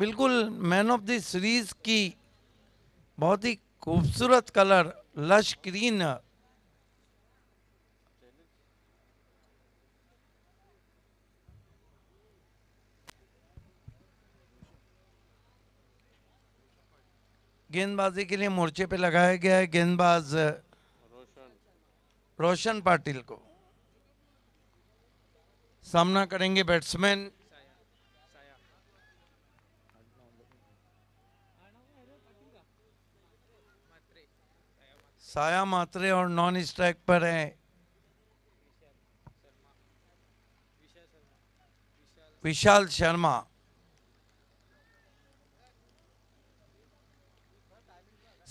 बिल्कुल man of the series की बहुत ही खूबसूरत कलर लश ग्रीन गेंदबाजी के लिए मोर्चे पे लगाया गया है गेंदबाज रोशन रोशन पाटिल को सामना करेंगे बैट्समैन साया मात्रे और नॉन स्ट्राइक पर हैं विशाल शर्मा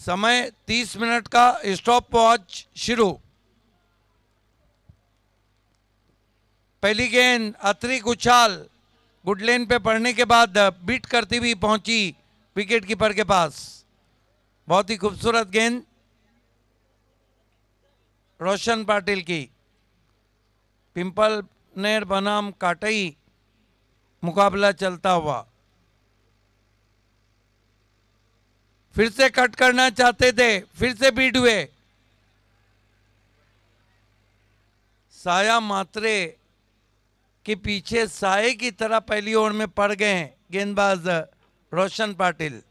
समय 30 मिनट का स्टॉप वॉच शुरू पहली गेंद अतिरिक्त उछाल गुडलेन पे पढ़ने के बाद बीट करती हुई पहुंची विकेट कीपर के पास बहुत ही खूबसूरत गेंद रोशन पाटिल की पिंपल नेर बनाम काटई मुकाबला चलता हुआ फिर से कट करना चाहते थे फिर से बीट हुए साया मात्रे के पीछे साए की तरह पहली ओवर में पड़ गए हैं गेंदबाज रोशन पाटिल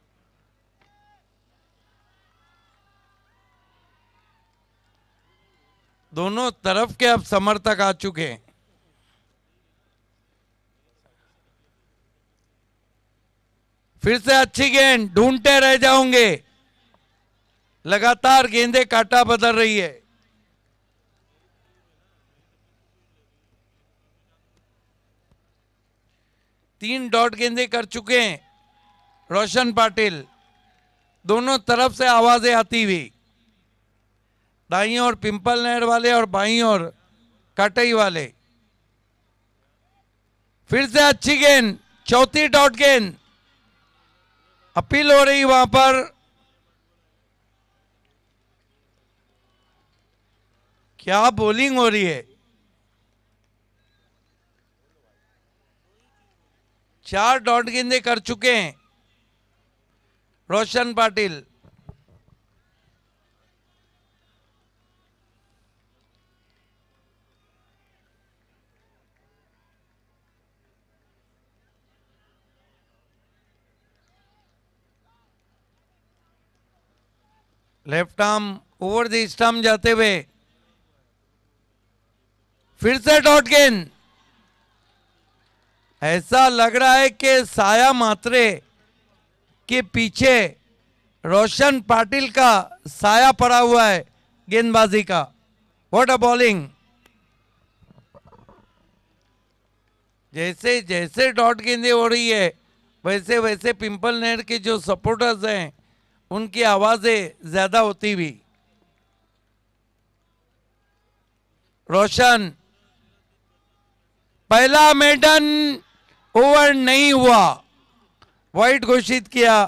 दोनों तरफ के अब समर्थक आ चुके हैं फिर से अच्छी गेंद ढूंढते रह जाऊंगे लगातार गेंदे काटा बदल रही है तीन डॉट गेंदे कर चुके हैं रोशन पाटिल दोनों तरफ से आवाजें आती हुई दाई और पिंपल नहर वाले और बाई और कटई वाले फिर से अच्छी गेंद चौथी डॉट गेंद अपील हो रही वहां पर क्या बॉलिंग हो रही है चार डॉट गेंदे कर चुके हैं Roshan Patil left arm over the stump जाते हुए फिर से डॉट गेंद ऐसा लग रहा है कि साया मात्रे के पीछे रोशन पाटिल का साया पड़ा हुआ है गेंदबाजी का व्हाट अ बॉलिंग जैसे जैसे डॉट गेंदे हो रही है वैसे वैसे पिंपल नेहर के जो सपोर्टर्स हैं उनकी आवाज़ें ज़्यादा होती भी रोशन पहला मेडन ओवर नहीं हुआ वाइट घोषित किया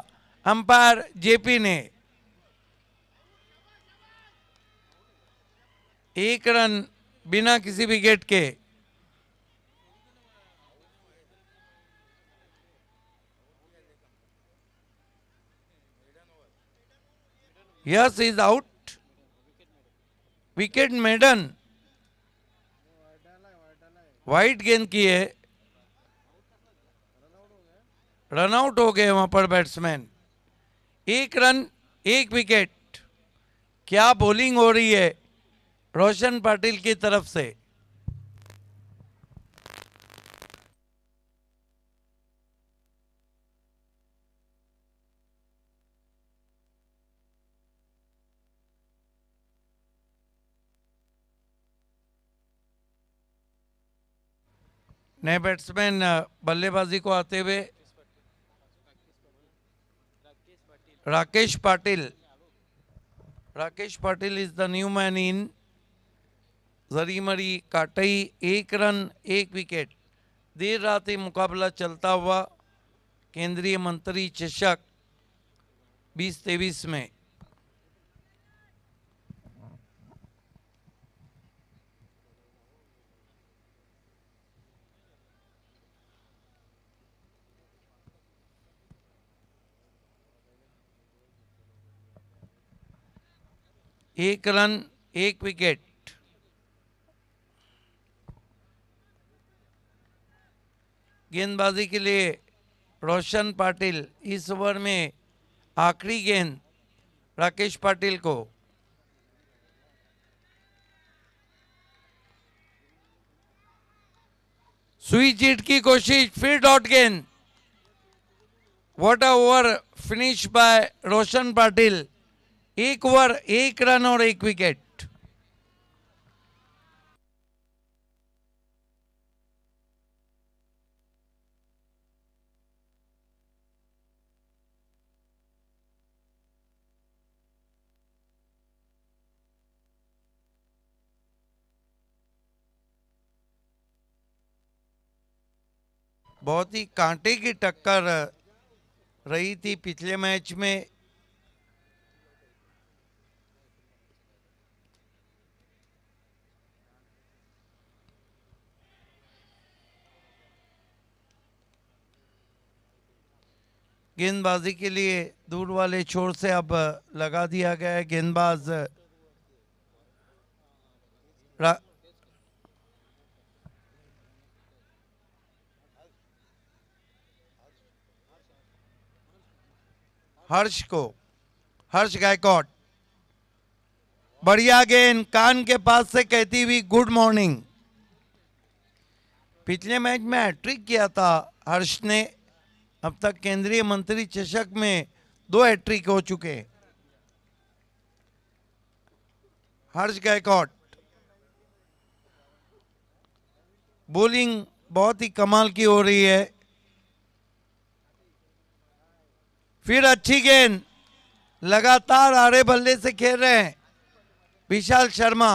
अंपायर जेपी ने एक रन बिना किसी विकेट के Yes, is out. Wicket maiden wide गेंद किए रनआउट हो गए वहां पर बैट्समैन एक रन एक विकेट क्या बॉलिंग हो रही है रोशन पाटिल की तरफ से नए बैट्समैन uh, बल्लेबाजी को आते हुए Rakesh Patil Rakesh Patil is the new man in जरी मरी काटई एक रन एक विकेट देर रात ही मुकाबला चलता हुआ केंद्रीय मंत्री चषक बीस तेईस में एक रन एक विकेट गेंदबाजी के लिए रोशन पाटिल इस ओवर में आखिरी गेंद राकेश पाटिल को सुई जीत की कोशिश फिर डॉट गेंद what over finish by Roshan Patil एक ओवर एक रन और एक विकेट बहुत ही कांटे की टक्कर रही थी पिछले मैच में गेंदबाजी के लिए दूर वाले छोर से अब लगा दिया गया है गेंदबाज हर्ष को हर्ष गायकॉट बढ़िया गेंद कान के पास से कहती हुई गुड मॉर्निंग पिछले मैच में ट्रिक किया था हर्ष ने अब तक केंद्रीय मंत्री चषक में दो हैट्रिक हो चुके हर्ष गायकॉट बॉलिंग बहुत ही कमाल की हो रही है फिर अच्छी गेंद लगातार आड़े बल्ले से खेल रहे हैं विशाल शर्मा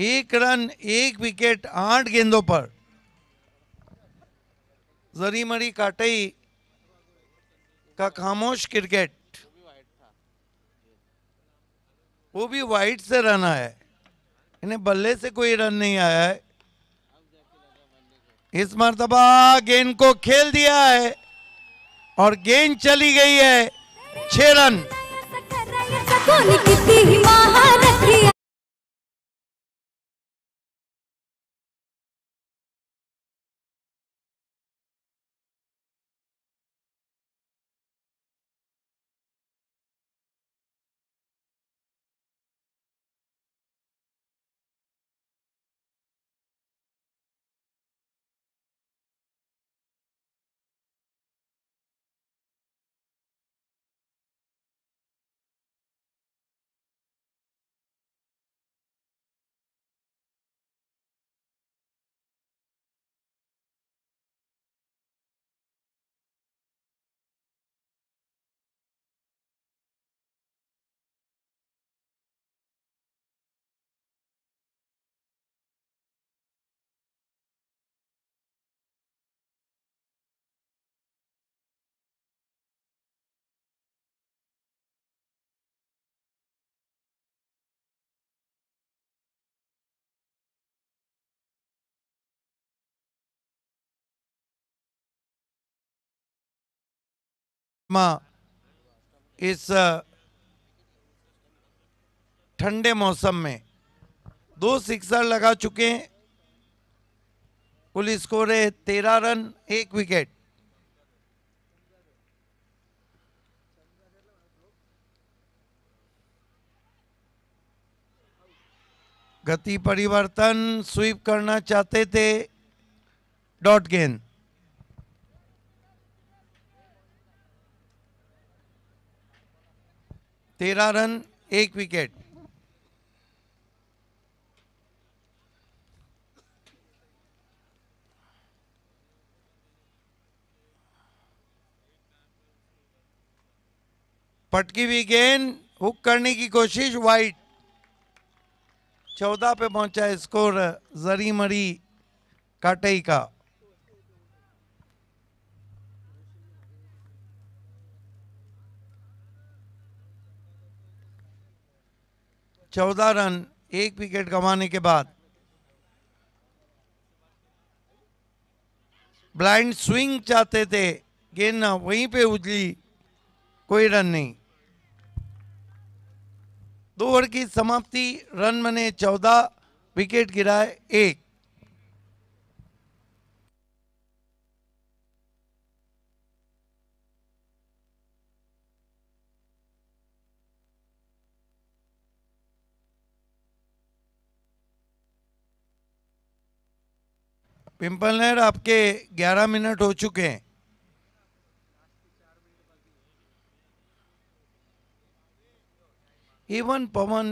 एक रन एक विकेट आठ गेंदों पर जरी मरी काटई का खामोश क्रिकेट वो भी वाइट से रन आया है इन्हें बल्ले से कोई रन नहीं आया है इस मरतबा गेंद को खेल दिया है और गेंद चली गई है छह रन परमात्मा इस ठंडे मौसम में दो सिक्सर लगा चुके हैं कुल स्कोर है तेरह रन एक विकेट गति परिवर्तन स्वीप करना चाहते थे डॉट गेंद तेरह रन एक विकेट पटकी हुई गेंद हुक करने की कोशिश वाइट चौदह पे पहुंचा स्कोर जरी मरी काटई का चौदह रन एक विकेट गंवाने के बाद ब्लाइंड स्विंग चाहते थे गेंद वहीं पे उजली कोई रन नहीं दो ओवर की समाप्ति रन बने चौदह विकेट गिराए एक पिंपल नहर आपके 11 मिनट हो चुके हैं इवन पवन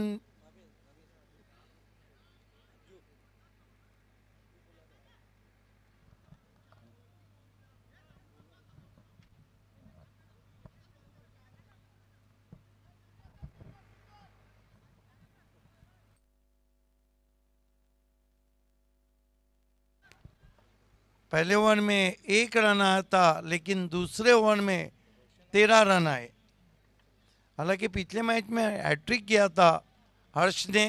पहले ओवर में एक रन आया था लेकिन दूसरे ओवर में तेरह रन आए हालांकि पिछले मैच में हैट्रिक किया था हर्ष ने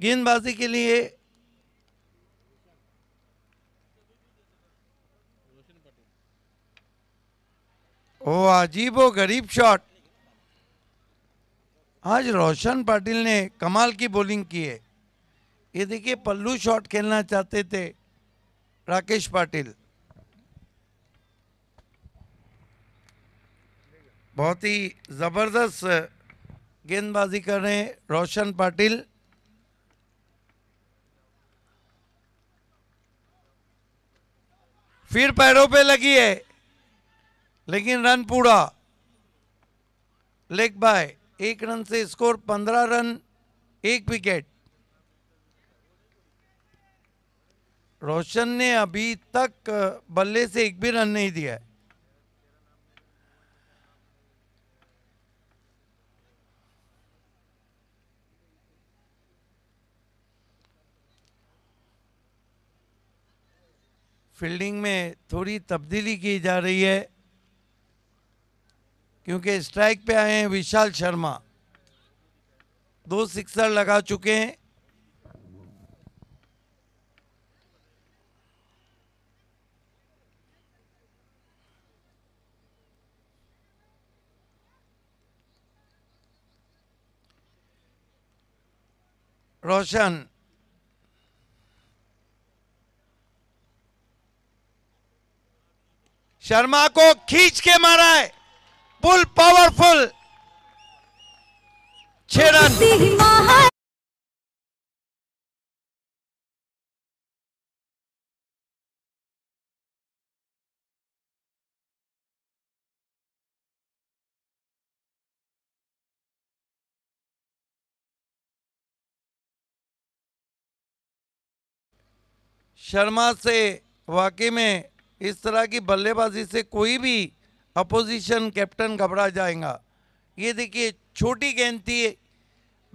गेंदबाजी के लिए ओ अजीबो गरीब शॉट आज रोशन पाटिल ने कमाल की बॉलिंग की है ये देखिए पल्लू शॉट खेलना चाहते थे राकेश पाटिल बहुत ही ज़बरदस्त गेंदबाजी कर रहे हैं रोशन पाटिल फिर पैरों पे लगी है लेकिन रन पूरा लेग बाय एक रन से स्कोर पंद्रह रन एक विकेट रोशन ने अभी तक बल्ले से एक भी रन नहीं दिया है फील्डिंग में थोड़ी तब्दीली की जा रही है क्योंकि स्ट्राइक पे आए हैं विशाल शर्मा दो सिक्सर लगा चुके हैं रोशन शर्मा को खींच के मारा है फुल पावरफुल छेड़न शर्मा से वाकई में इस तरह की बल्लेबाजी से कोई भी अपोजिशन कैप्टन घबरा जाएगा ये देखिए छोटी गेंद थी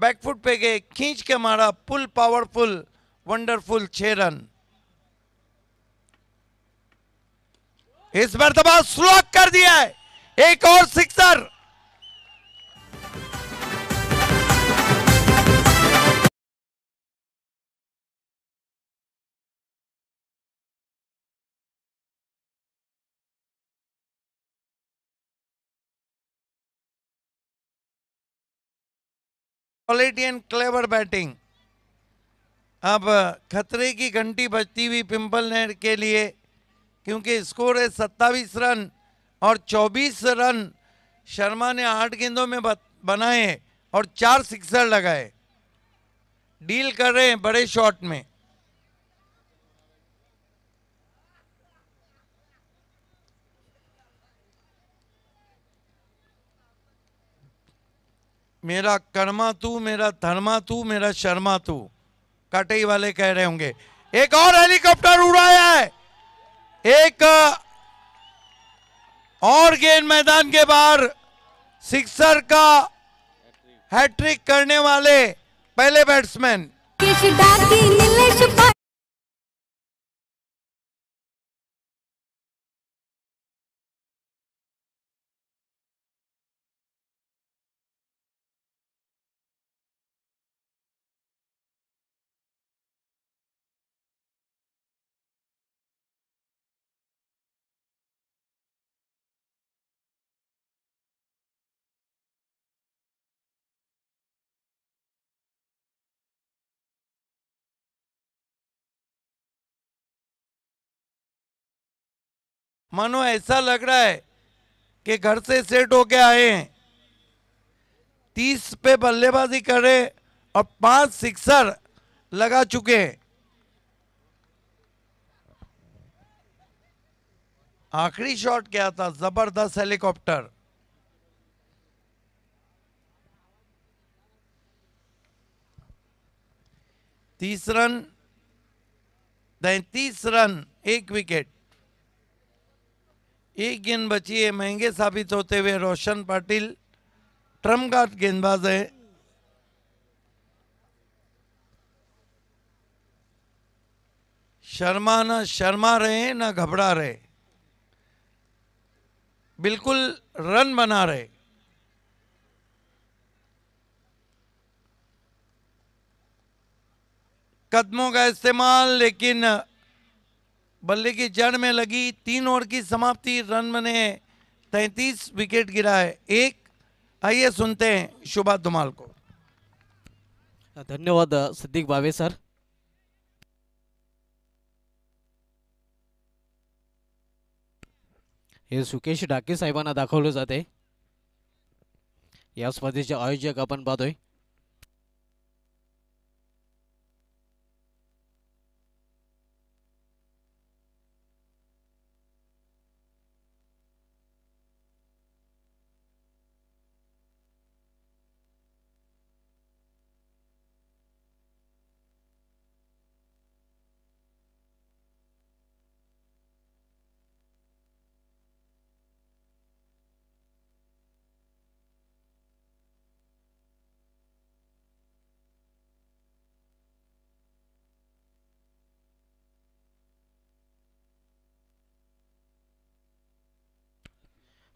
बैकफुट पे गए खींच के मारा फुल पावरफुल वंडरफुल छ रन इस मरतबा स्लॉक तो कर दिया है एक और sixer quality and clever batting अब खतरे की घंटी बजती हुई पिंपल नेट के लिए क्योंकि स्कोर है सत्ताईस रन और 24 रन शर्मा ने आठ गेंदों में बनाए और चार सिक्सर लगाए डील कर रहे हैं बड़े शॉट में मेरा कर्मा तू मेरा धर्मा तू मेरा शर्मा तू कटई वाले कह रहे होंगे एक और हेलीकॉप्टर उड़ाया है एक और गेंद मैदान के बाहर सिक्सर का हैट्रिक करने वाले पहले बैट्समैन मानो ऐसा लग रहा है कि घर से सेट होके आए हैं तीस पे बल्लेबाजी रहे और पांच सिक्सर लगा चुके हैं आखिरी शॉट क्या था जबरदस्त हेलीकॉप्टर तीस रन तैतीस रन एक विकेट एक गेंद बची है महंगे साबित होते हुए रोशन पाटिल गार्ड गेंदबाज है शर्मा ना शर्मा रहे ना घबरा रहे बिल्कुल रन बना रहे कदमों का इस्तेमाल लेकिन बल्ले की जड़ में लगी तीन ओवर की समाप्ति रन बने तैतीस विकेट गिरा है एक आइए सुनते हैं शुभा धुमाल को धन्यवाद सिद्दीक बावे सर हे सुकेश डाके साहबान दाखवलं जाते या स्पर्धे आयोजक अपन पहतो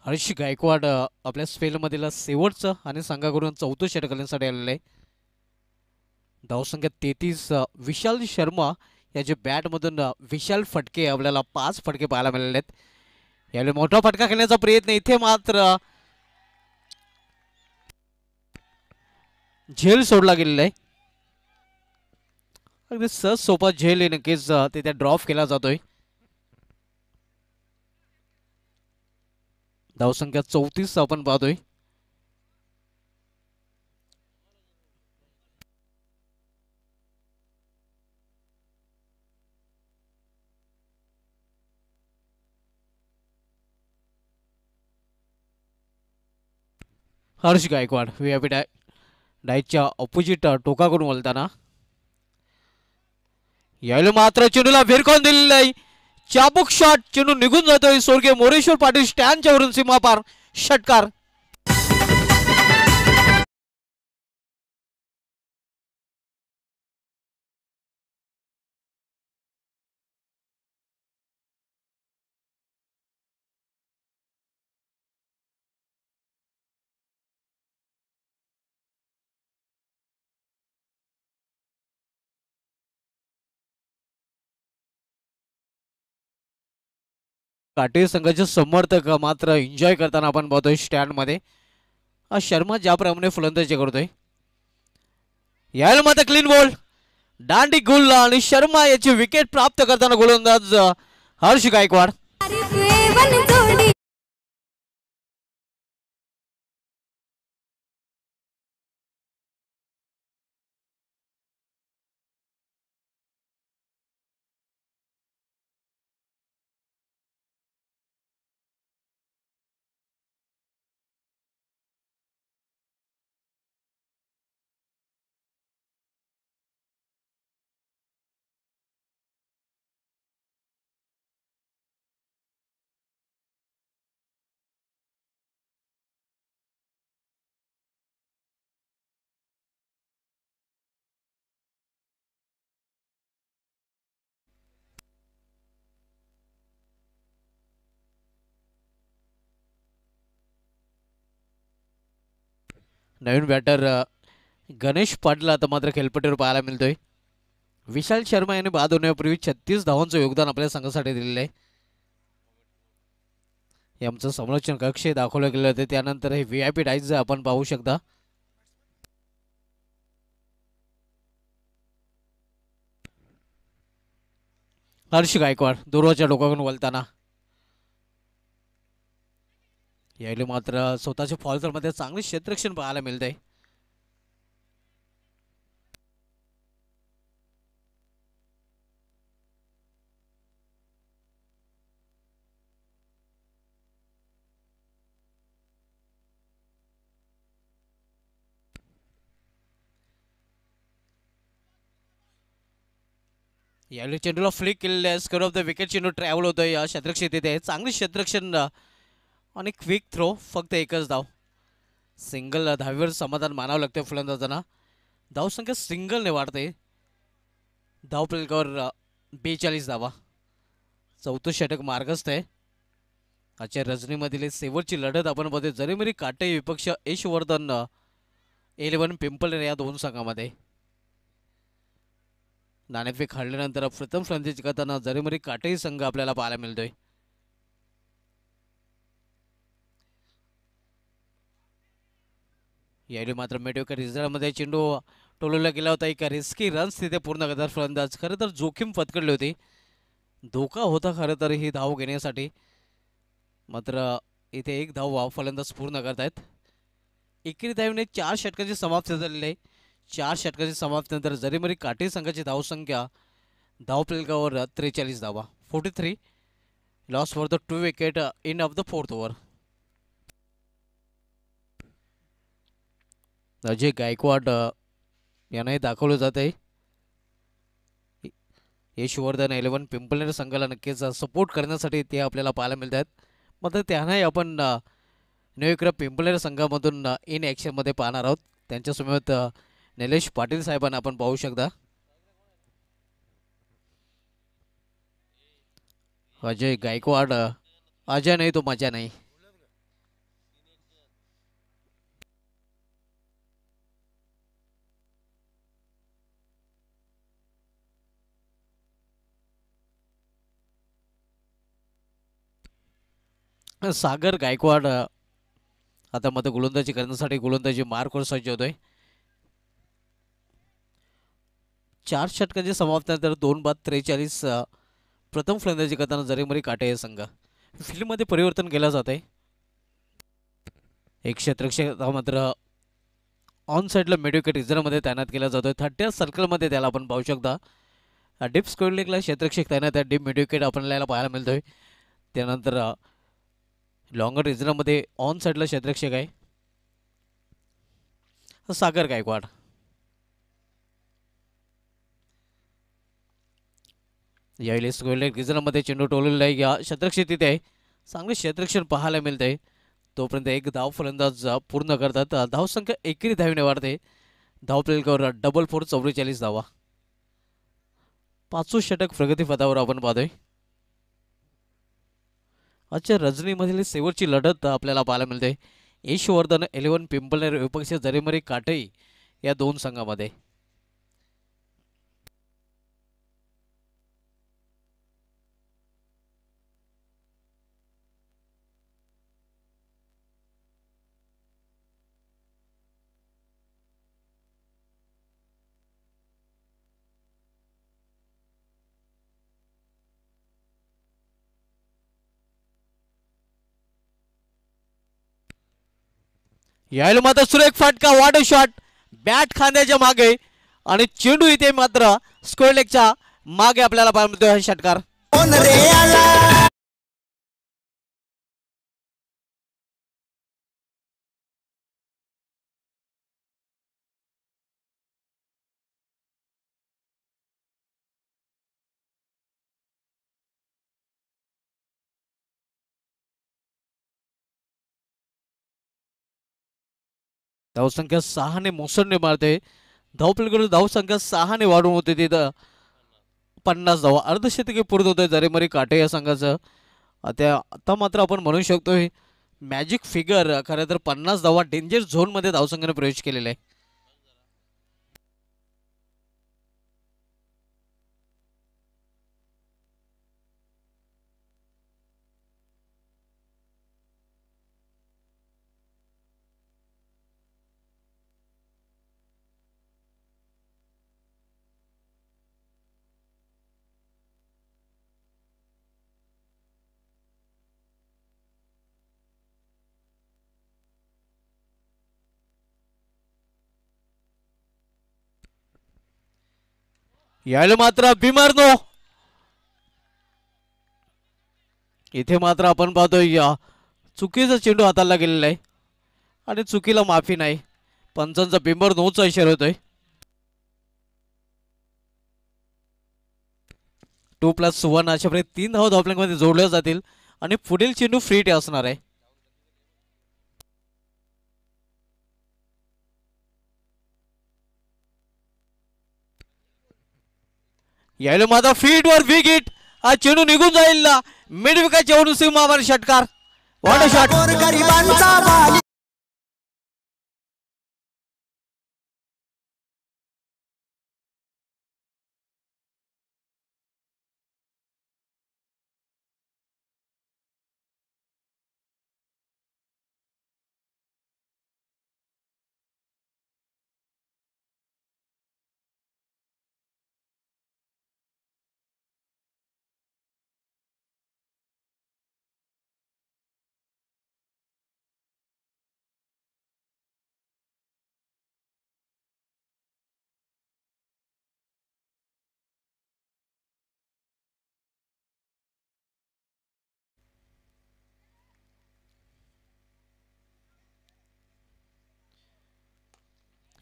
हर्ष गायकवाड आपल्या स्पेलमधील शेवटचं आणि संघाकडून चौथं षटक करण्यासाठी आलेलं आहे धावसंख्या तेहतीस विशाल शर्मा याचे बॅटमधून विशाल फटके आपल्याला पाच फटके पाहायला मिळाले आहेत यावेळी मोठा फटका खेळण्याचा प्रयत्न इथे मात्र झेल सोडला गेलेला आहे अगदी सहज सोपा झेल नक्कीच ते त्या ड्रॉप केला जातोय धावसंख्या चौतीस आपण पाहतोय हर्ष गायकवाड व्हीआयपी डाय डायच्या ऑपोजिट टोकाकडून बोलताना यायला मात्र चेंडूला भेरकॉन दिलेला नाही चाबुक शॉट चेंडू निघून जातोय स्वर्गीय मोरेश्वर पाटील स्टँडच्या वरून सीमापार षटकार काटे संघाचे समर्थक मात्र एन्जॉय करताना आपण पाहतोय स्टँडमध्ये हा शर्मा ज्याप्रमाणे फलंदाजी करतोय यायला मात्र क्लीन बॉल दांडी गुल्ला आणि शर्मा याची विकेट प्राप्त करताना गोलंदाज हर्ष गायकवाड नवीन बॅटर गणेश पाटला आता मात्र खेळपट्टीवर पाहायला मिळतोय विशाल शर्मा यांनी बाद होण्यापूर्वी छत्तीस धावांचं योगदान आपल्या संघासाठी दिलेलं आहे आमचं संरक्षण कक्ष दाखवलं गेलं होतं त्यानंतर हे व्ही आय पी डाईज आपण पाहू शकता हर्ष गायकवाड दुर्वाच्या लोकांकडून बोलताना यावेळी मात्र स्वतःच्या मध्ये चांगले क्षेत्रक्षण पाहायला मिळते आहे यावेळी चेंडूला फ्लिक केलेले स्कोर ऑफ द विकेट चेंडू ट्रॅव्हल होतोय या तिथे चांगले क्षेत्रक्षण आणि क्विक थ्रो फक्त एकच धाव सिंगल धावीवर समाधान मानावं लागतं फलंदाजांना संख्या सिंगलने वाढते धाव प्रेलकावर बेचाळीस धावा चौथं षटक मार्गस्थ आहे आजच्या रजनीमधील शेवटची लढत आपण बघते मरी काटे विपक्ष यशवर्धन एलेवन पिंपल या दोन संघामध्ये नाणेफेक हळल्यानंतर प्रथम फलंदाजी करताना मरी काटेही संघ आपल्याला पाहायला मिळतोय यावेळी मात्र मेटवेकर रिझल्टमध्ये चेंडू टोलवला गेला होता एका रिस्की रन्स तिथे पूर्ण करतात फलंदाज खरं तर जोखीम फतकडली होती धोका होता खरं तर ही धाव घेण्यासाठी मात्र इथे एक धाव वा फलंदाज पूर्ण करतायत एकरी धावने चार षटकांची समाप्ती झालेली आहे चार षटकांची समाप्तीनंतर जरीमरी काटे संघाची धावसंख्या धाव प्लेगावर त्रेचाळीस धावा forty three loss for the two wicket in off the fourth over Ajay Gaikwad यांनाही दाखवलं जात आहे यशवर्धन इलेव्हन पिंपलेर संघाला नक्कीच सपोर्ट करण्यासाठी ते आपल्याला पाहायला मिळत आहेत मात्र त्यांनाही आपण नवेकर पिंपलेर संघामधून इन ॲक्शनमध्ये पाहणार आहोत त्यांच्यासमवेत निलेश पाटील साहेबांना आपण पाहू शकता अजय गायकवाड अजय नाही तो मजा नाही सागर गायकवाड आता मध्ये गोलंदाजी करण्यासाठी गोलंदाजी मार्कवर सज्ज होतोय चार षटकांची तर दोन बाद त्रेचाळीस प्रथम फलंदाजी करताना जरीमरी काटे संघ फील्डमध्ये परिवर्तन केलं जात आहे एक क्षेत्रक्षेत्र मात्र ऑन साईडला मेडिकेट रिझर्वमध्ये तैनात केला जातोय थर्ट्या सर्कलमध्ये त्याला आपण पाहू शकता डीप स्क्वेअर लेगला तैनात आहे डीप मेडिकेट आपल्याला पाहायला मिळतोय त्यानंतर लॉंगर रिझनमध्ये ऑन साईडला क्षेत्रक्षक आहे सागर गायकवाड यावेळी स्क्वेल चेंडू टोललेला आहे या क्षेत्रक्षक तिथे आहे चांगले क्षेत्रक्षण पाहायला मिळत आहे तोपर्यंत एक धाव फलंदाज पूर्ण करतात धावसंख्या एकेरी धावीने वाढते धाव प्लेलकवर डबल फोर चौवेचाळीस धावा पाचवं षटक प्रगतीपदावर आपण पाहतोय आजच्या रजनीमधील शेवटची लढत आपल्याला पाहायला मिळते यशवर्धन इलेव्हन पिंपलनेर विपक्ष जरीमरी काटई या दोन संघामध्ये यायला मात्र सुरेख फाटका वाढ शॉट बॅट खांद्याच्या मागे आणि चेंडू इथे मात्र स्क्वेअर लेगच्या मागे आपल्याला पाहायला मिळतो षटकार धावसंख्या सहाने ने मारते धावपलीकडून धावसंख्या सहाने वाढून होते तिथं पन्नास धावा अर्धशतके पूर्ण होते जरेमरी काटे या संघाचं त्या आता मात्र आपण म्हणू शकतो हे मॅजिक फिगर खरं तर पन्नास धावा डेंजर झोनमध्ये धावसंघाने प्रवेश केलेला आहे यायला मात्र नो इथे मात्र आपण पाहतोय या चुकीचा चेंडू हाताला गेलेला आहे आणि चुकीला माफी नाही पंचांचा बिंबर नोचा इशारा होतोय टू प्लस सुवर्ण अशा प्रकारे तीन धाव धावप्लॅंकमध्ये जोडल्या जातील आणि पुढील चेंडू फ्री डे असणार आहे यायला माझा फीट वर विकेट हा चेंडू निघून जाईल ना मिडविका चेंडू सिंह षटकार वॉट शॉट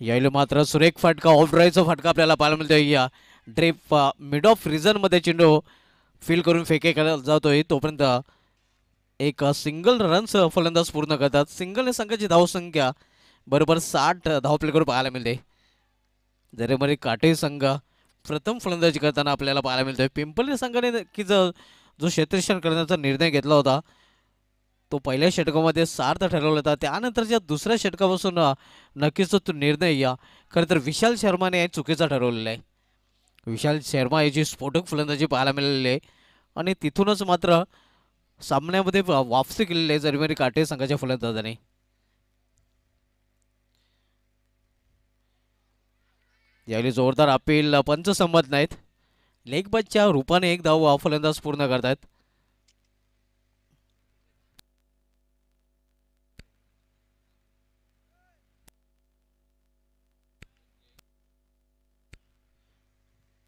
यायला मात्र सुरेख फटका ऑफ ड्राईव्हचा फटका आपल्याला पाहायला मिळतोय या ड्रेप मिड ऑफ रिझनमध्ये चेंडू फील करून फेके केला जातोय तोपर्यंत एक सिंगल रन्स फलंदाज पूर्ण करतात सिंगल संघाची धावसंख्या बरोबर साठ प्ले करून पाहायला मिळते जरेमध्ये काटे संघ प्रथम फलंदाजी करताना आपल्याला पाहायला मिळतोय पिंपल संघाने की जो क्षेत्रक्षण करण्याचा निर्णय घेतला होता तो पहिल्या षटकामध्ये सार्थ ठरवला होता त्यानंतरच्या दुसऱ्या षटकापासून नक्कीच तो निर्णय या खरं तर विशाल शर्माने चुकीचा ठरवलेला आहे विशाल शर्मा याची स्फोटक फलंदाजी पाहायला मिळालेली आहे आणि तिथूनच मात्र सामन्यामध्ये वापसी केलेली आहे जरीमारी काटे संघाच्या फलंदाजाने यावेळी जोरदार अपील पंच संमत नाहीत लेगबच्या रूपाने एक धाव फलंदाज पूर्ण करतायत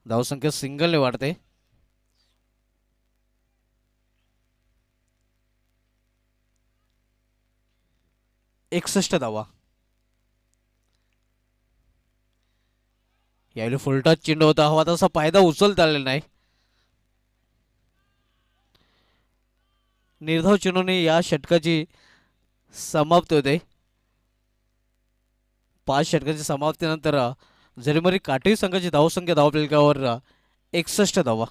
धावसंख्या सिंगलने वाढते एकसष्ट धावा यावेळी फुलटाच चेंडू होता हवा तसा फायदा उचलता आलेला नाही निर्धाव चेंडूने या षटकाची समाप्त होते पाच षटकाची समाप्तीनंतर मरी काटेरी संघाची धावसंख्या धावफलकावर एकसष्ट धावा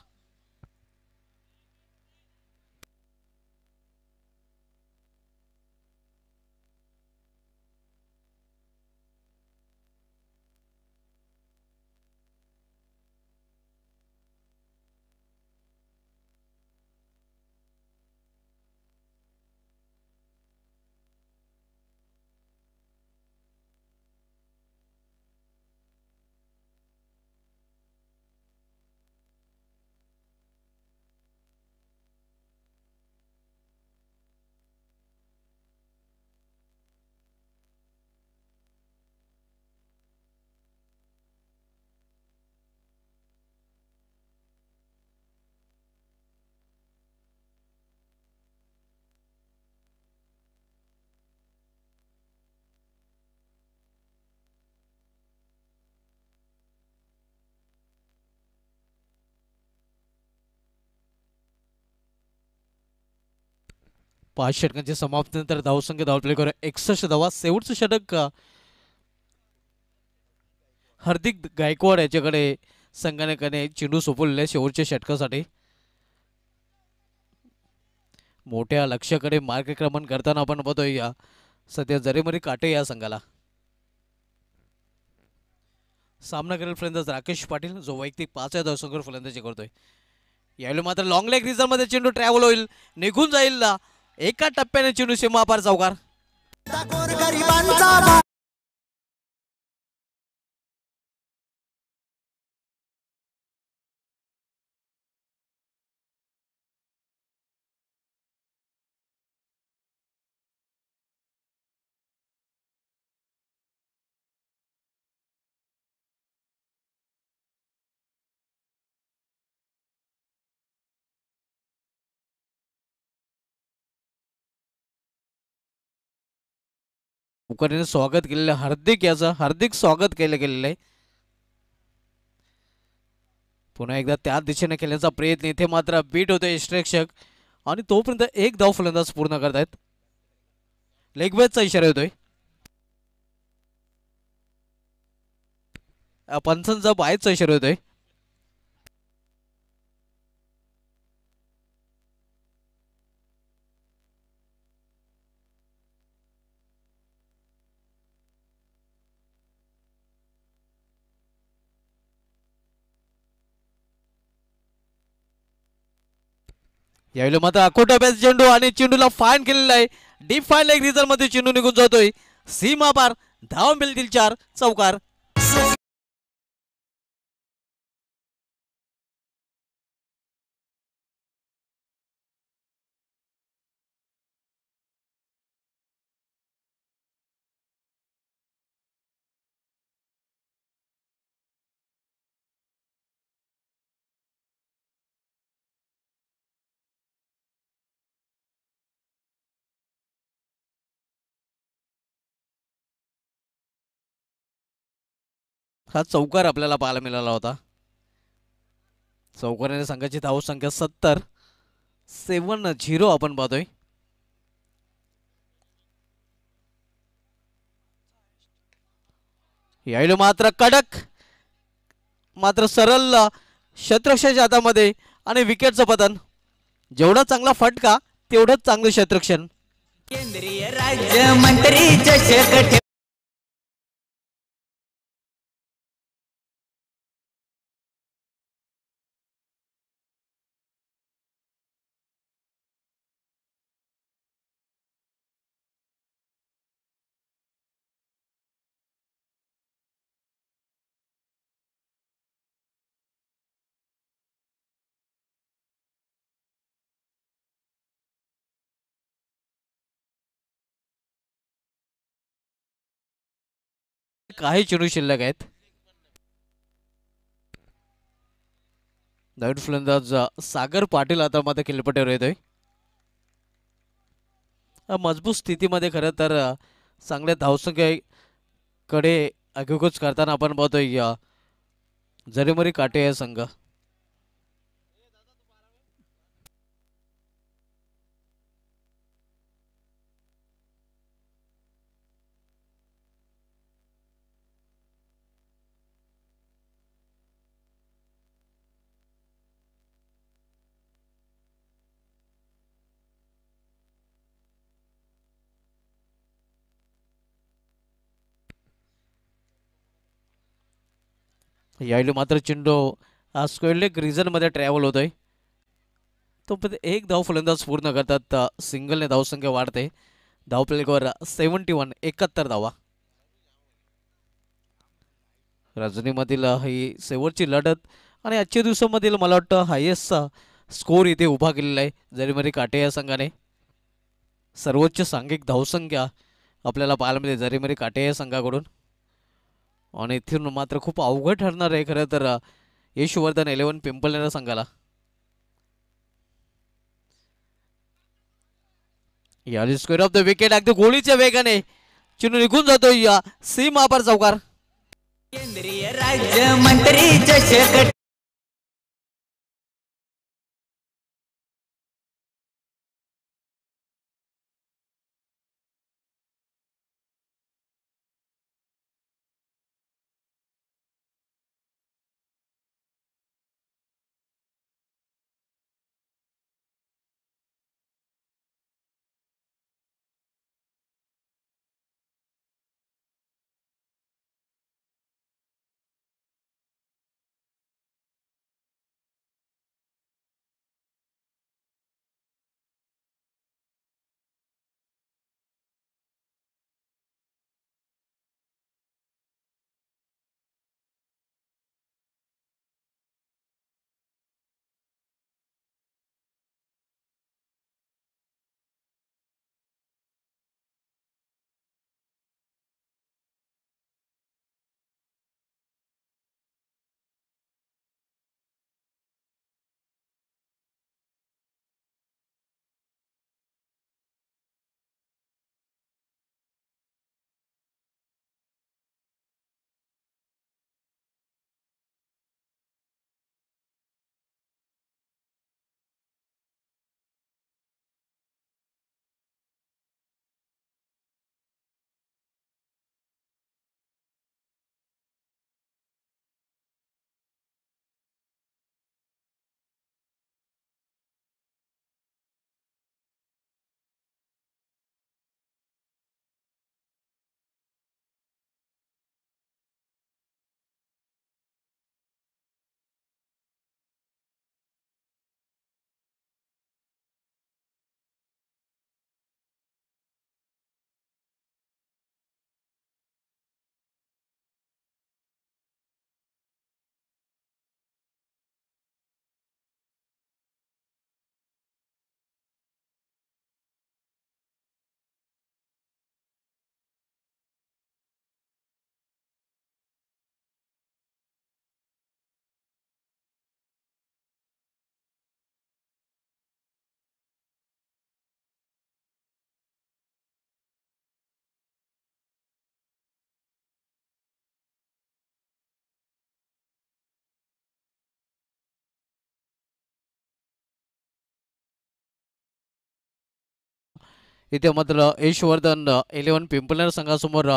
पाच षटकांच्या समाप्तीनंतर धावसंख्या धावसंघ करून एकसष्ट धावा शेवटचं षटक हार्दिक गायकवाड याच्याकडे संगणकाने चेंडू सोपवलेले शेवटच्या षटकासाठी मोठ्या लक्ष्याकडे मार्गक्रमण करताना आपण पाहतोय या सध्या जरेमरी काटे या संघाला सामना करेल फलंदाज राकेश पाटील जो वैयक्तिक पाच या धावसंख्येवर फलंदाजी करतोय यावेळी मात्र लॉंग लेग मध्ये चेंडू ट्रॅव्हल होईल निघून जाईल ना एका टप्प्याने चिनू शिमापार चौकार कुलकर्णीने स्वागत केलेलं हार्दिक याचं हार्दिक स्वागत केलं गेलेलं आहे पुन्हा एकदा त्या दिशेने खेळण्याचा प्रयत्न इथे मात्र बीट होतोय श्रेक्षक आणि तोपर्यंत एक धाव फलंदाज पूर्ण करतायत लेगवेजचा इशारा येतोय पंचांचा बायचा इशारा येतोय यावेळी मात्र अकोटा बेस चेंडू आणि चेंडूला फाईन केलेला आहे डीप फाईन लाईक रिझल्ट मध्ये चेंडू निघून जातोय सीमा पार धाव मिळतील चार चौकार हा चौकार आपल्याला पाहायला मिळाला होता चौकाराने संघाची धाव संख्या सत्तर सेवन झिरो आपण पाहतोय यायलो मात्र कडक मात्र सरळ शत्रक्षाच्या हातामध्ये आणि विकेटचं पतन जेवढा चांगला फटका तेवढंच चांगलं शत्रक्षण केंद्रीय राज्यमंत्री काही चेंडू शिल्लक आहेत नवीन फलंदाज सागर पाटील आता मात्र किल्लपट्टीवर येतोय मजबूत स्थितीमध्ये खरं तर चांगल्या कडे अगोगोच करताना आपण पाहतोय जरीमरी काटे या संघ यायला मात्र चिंडो हा स्क्वेअर लेग ट्रॅव्हल होतो आहे तो पण एक धाव फलंदाज पूर्ण करतात सिंगलने धावसंख्या वाढते धावपलेगवर सेवन्टी वन एकाहत्तर धावा रजनीमधील ही शेवटची लढत आणि आजच्या दिवसामधील मला वाटतं हायेस्टचा स्कोर इथे उभा केलेला आहे मरी काटे या संघाने सर्वोच्च सांघिक धावसंख्या आपल्याला पाहायला मिळते मरी काटे या संघाकडून आणि इथून मात्र खूप अवघड ठरणार आहे खरं तर यशवर्धन इलेव्हन पिंपलने संघाला या स्क्वेअर ऑफ द विकेट अगदी गोळीच्या वेगाने चिनू निघून जातो या सी महापार चौकार केंद्रीय राज्यमंत्री इथे मात्र यशवर्धन इलेव्हन पिंपलनेर संघासमोर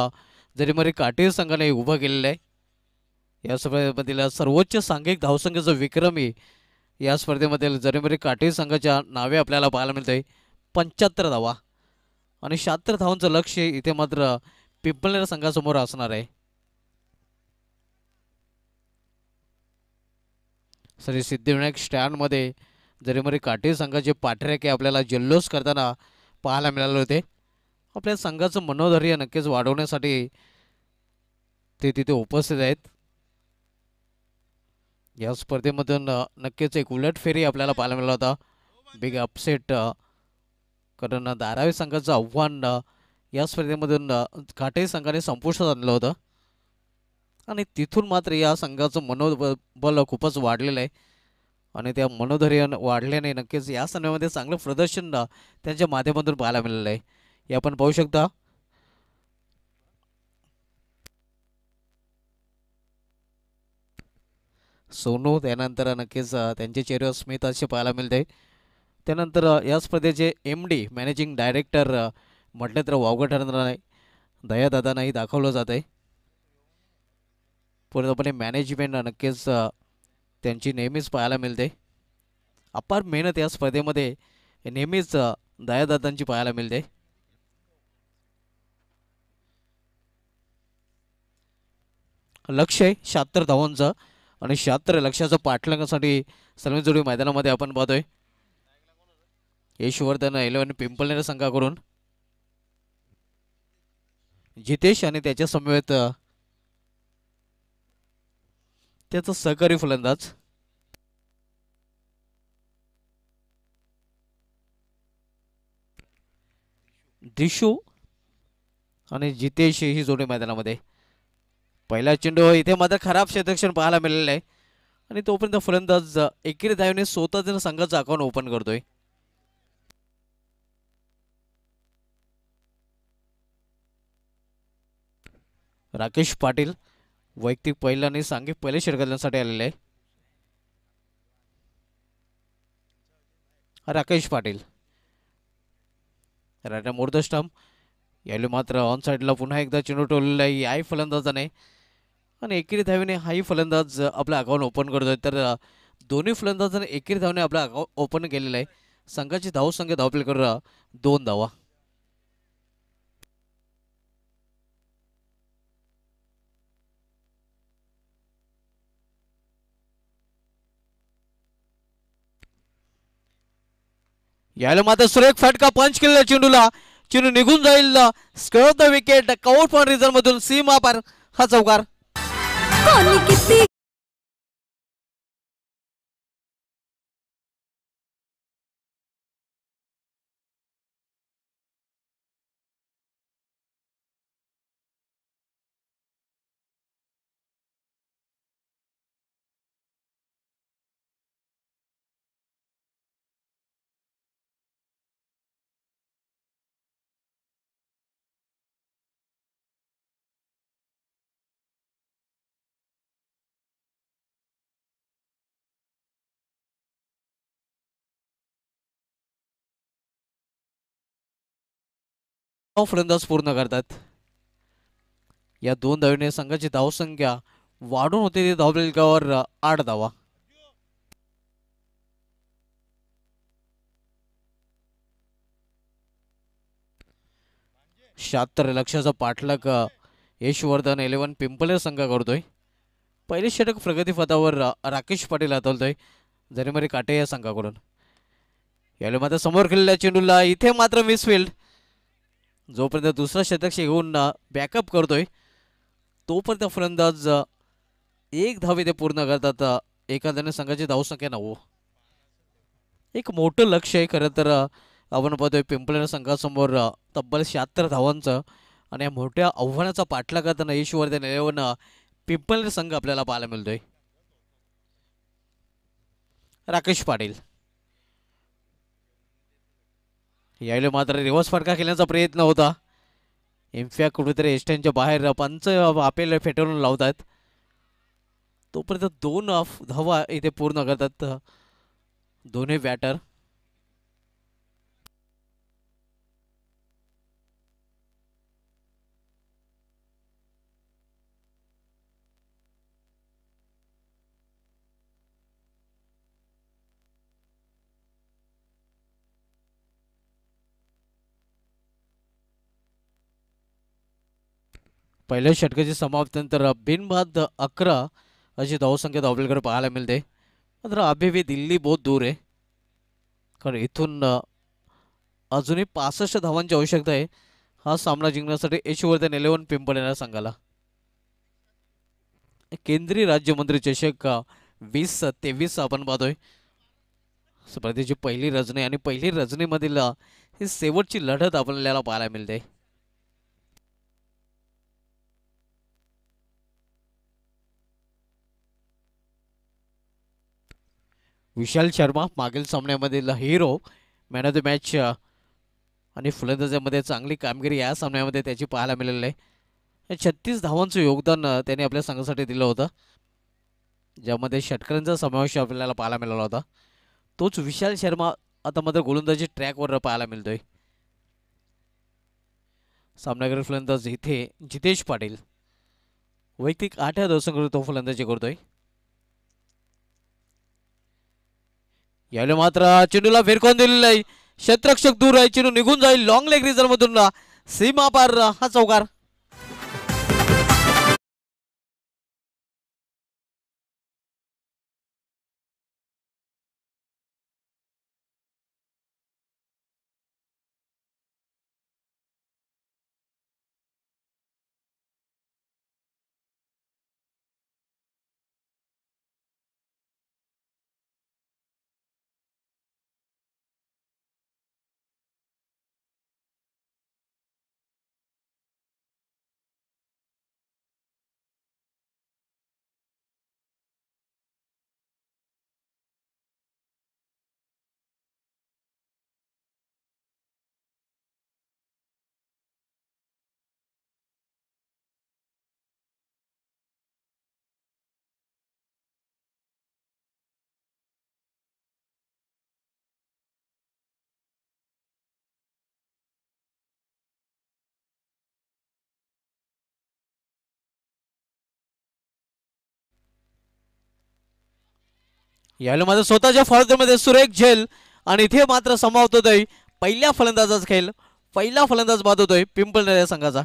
जरीमरी काटे संघाने उभं केलेलं आहे या स्पर्धेमधील सर्वोच्च सांघिक धावसंख्येचा विक्रमी या स्पर्धेमधील जरीमरी काटे संघाच्या नावे आपल्याला पाहायला मिळते पंच्याहत्तर धावा आणि शहात्तर धावांचं लक्ष इथे मात्र पिंपलनेर संघासमोर असणार आहे श्री सिद्धिविनायक स्टँडमध्ये जरीमरी काटे संघाचे पाठरेके आपल्याला जल्लोष करताना पाहायला मिळाले होते आपल्या संघाचं मनोधैर्य नक्कीच वाढवण्यासाठी ते तिथे उपस्थित आहेत या स्पर्धेमधून नक्कीच एक उलट फेरी आपल्याला पाहायला मिळाला होता बिग अपसेट कारण धारावी संघाचं आव्हान या स्पर्धेमधून घाटे संघाने संपुष्टात आणलं होतं आणि तिथून मात्र या संघाचं मनोबल खूपच वाढलेलं आहे आणि त्या मनोधैर्य वाढल्याने नक्कीच या सामन्यामध्ये चांगलं प्रदर्शन त्यांच्या माध्यमातून पाहायला मिळालं आहे हे आपण पाहू शकता सोनू त्यानंतर नक्कीच त्यांचे चेहऱ्यावर स्मित असे पाहायला मिळते त्यानंतर या स्पर्धेचे एम डी मॅनेजिंग डायरेक्टर म्हटले तर दया ठरणार नाही दयादादांनाही दाखवलं जात आहे पूर्णपणे मॅनेजमेंट नक्कीच त्यांची नेहमीच पाहायला मिळते अपार मेहनत या स्पर्धेमध्ये नेहमीच दयादातांची पाहायला मिळते लक्ष आहे शहात्तर धावांचं आणि शहात्तर लक्षाचं पाठलंगासाठी सर्व जोडी मैदानामध्ये आपण पाहतोय यशवर्धन इलेव्हन पिंपळनेर संघाकडून जितेश आणि त्याच्या समवेत त्याचा सहकारी फलंदाज दिशू आणि जितेश ही जोडी मैदानामध्ये पहिला चेंडू इथे मात्र खराब क्षेत्रक्षण पाहायला मिळालेलं आहे आणि तोपर्यंत फलंदाज एकेरी धावने स्वतः संघाचं अकाउंट ओपन करतोय राकेश पाटील वैयक्तिक पहिला नाही सांगे पहिले शिरकतांसाठी आलेले आहे राकेश पाटील राजा स्टम याले मात्र ऑन साईडला पुन्हा एकदा चेंडू ठेवलेला आहे याही फलंदाजाने आणि एकेरी धावीने हाही फलंदाज आपला अकाउंट ओपन करतोय तर दोन्ही फलंदाजाने एकेरी धावने आपला अकाउंट ओपन केलेला आहे संघाची धावसंख्या धाव कर दोन धावा याला मात्र सुरेख फटका पंच केलेला चेंडूला चेंडू निघून जाईल स्कळ विकेट कौट फॉर रिझन मधून सीमा पार हा चौकार फलंदाज पूर्ण करतात या दोन धावीने संघाची धावसंख्या वाढून होते ते धावलेलकावर आठ धावा शहात्तर लक्षाचा पाठलाग यशवर्धन इलेव्हन पिंपले संघ करतोय पहिले षटक प्रगती पदावर राकेश पाटील हातवलतोय जरीमरी काटे या संघाकडून याला मात्र समोर खेळलेल्या चेंडूला इथे मात्र मिसफिल्ड जोपर्यंत दुसरा शतक घेऊन बॅकअप करतोय तोपर्यंत फलंदाज एक धावे ते पूर्ण करतात एखाद्याने संघाची धावसंख्या नऊ एक मोठं लक्ष आहे खरं तर आपण पाहतोय पिंपळेर संघासमोर तब्बल शहात्तर धावांचं आणि या मोठ्या आव्हानाचा पाठला करताना यशवर्धन इलेव्हन पिंपळेर संघ आपल्याला पाहायला मिळतोय राकेश पाटील यावेळी मात्र रिव्हर्स फटका खेळण्याचा प्रयत्न होता इम्फ्या कुठेतरी एस्टॅनच्या बाहेर पंच आपल्याला फेटवून लावतात तोपर्यंत दोन धवा इथे पूर्ण करतात दोन्ही बॅटर पहिल्या षटकाची समाप्तीनंतर बिनबाद अकरा अशी धावसंख्या धावलेकडे पाहायला मिळते मात्र अभी दिल्ली बहुत दूर आहे कारण इथून अजूनही पासष्ट धावांची आवश्यकता आहे हा सामना जिंकण्यासाठी यशवर्धन इलेव्हन पिंपळेला संघाला केंद्रीय राज्यमंत्री चषक वीस तेवीस आपण पाहतोय स्पर्धेची पहिली रजनी आणि पहिली रजनीमधील ही शेवटची लढत आपल्याला पाहायला मिळते विशाल शर्मा मागील सामन्यामधील hero man of the match आणि फुलंदाजामध्ये चांगली कामगिरी या सामन्यामध्ये त्याची पाहायला मिळाली आहे छत्तीस धावांचं योगदान त्याने आपल्या संघासाठी दिलं होतं ज्यामध्ये षटकरांचा समावेश आपल्याला पाहायला मिळाला होता तोच विशाल शर्मा आता मात्र गोलंदाजी ट्रॅकवर पाहायला मिळतोय सामन्यागरी फलंदाज इथे जितेश पाटील वैयक्तिक आठव्या धावसंघ तो फलंदाजी करतोय याने मात्र चेंडूला फेरकॉन दिलेला आहे क्षेत्रक्षक दूर आहे चेंडू निघून जाईल लाँग लेग रिझल्टमधून मधून सीमा पार हा चौकार यावेळी माझा स्वतःच्या फळदेमध्ये सुरेख झेल आणि इथे मात्र समावतोय पहिल्या फलंदाजाच खेळ पहिला फलंदाज बाद होतोय पिंपळनेर या संघाचा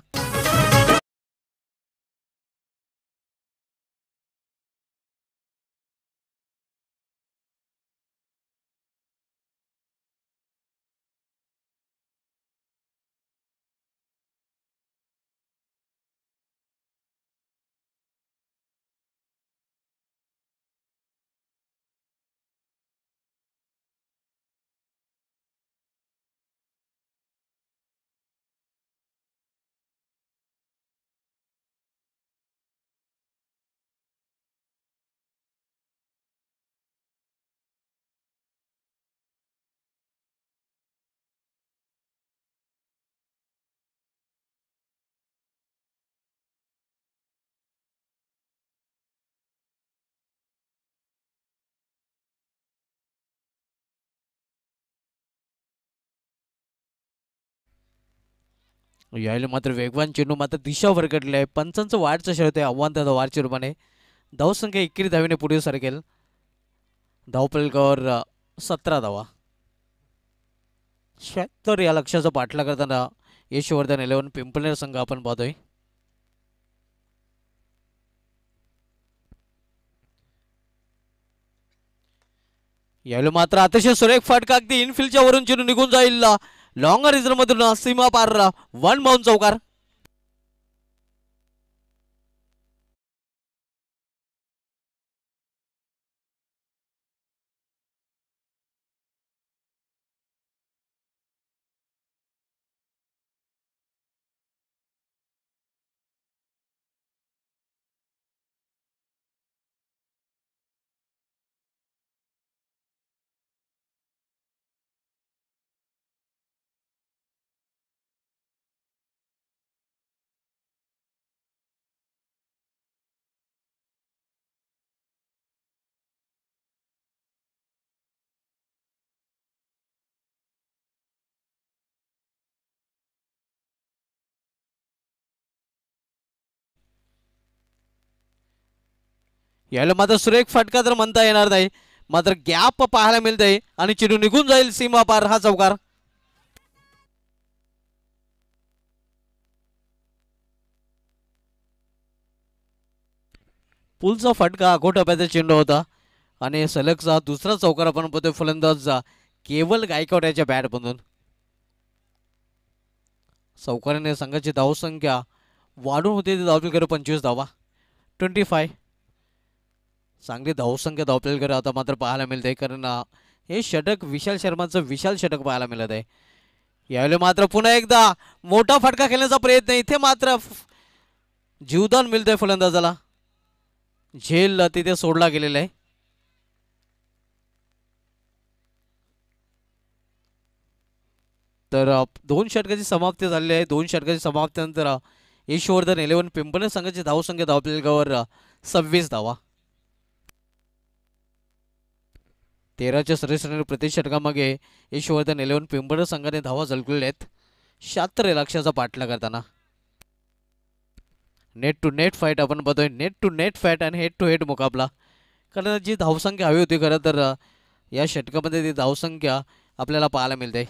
यायला मात्र वेगवान चेंडू मात्र दिशा वरकटली आहे पंचांचं वाढचं ते आव्हान त्याचा वाढच्या रूपाने धावसंख्या एकेरी धावीने पुढे सरकेल धावपलकावर सतरा धावा शहात्तर या लक्ष्याचा पाठला करताना यशवर्धन इलेव्हन पिंपळनेर संघ आपण पाहतोय यावेळी मात्र अतिशय सुरेख फाटका अगदी इनफिल्डच्या वरून चिरून निघून जाईल लॉंगर मधून सीमा पार वन बाउंड चौकार याला मात्र सुरेख फटका तर म्हणता येणार नाही मात्र गॅप पाहायला मिळते आणि चिडू निघून जाईल सीमा पार हा चौकार पुलचा फटका आखो चेंडू होता आणि सलगचा दुसरा चौकार आपण पाहतोय फलंदाजचा केवळ गायकवाड्याच्या बॅट बॅटमधून चौकाराने संघाची धावसंख्या वाढून होते ते धावतील करू पंचवीस धावा ट्वेंटी फाय चांगली धावसंख्या धावपलेली आता मात्र पाहायला मिळते कारण हे षटक विशाल शर्माचं विशाल षटक पाहायला मिळत आहे यावेळी मात्र पुन्हा एकदा मोठा फटका खेळण्याचा प्रयत्न इथे मात्र जीवदान मिळतंय फलंदाजाला झेल तिथे सोडला गेलेला आहे तर दोन षटकाची समाप्ती झालेली आहे दोन षटकाची समाप्तीनंतर यशवर्धन इलेव्हन पिंपणे संघाची धावसंख्या धावपलेगावर सव्वीस धावा तेराच्या प्रति प्रत्येक षटकामागे यशवर्धन इलेव्हन पिंपळ संघाने धावा झलकलेल्या आहेत शात्र लक्षाचा पाठला करताना नेट टू नेट फाईट आपण पाहतोय नेट टू नेट फाईट आणि हेड टू हेड मुकाबला कारण जी धावसंख्या हवी होती खरं तर या षटकामध्ये ती धावसंख्या आपल्याला पाहायला मिळते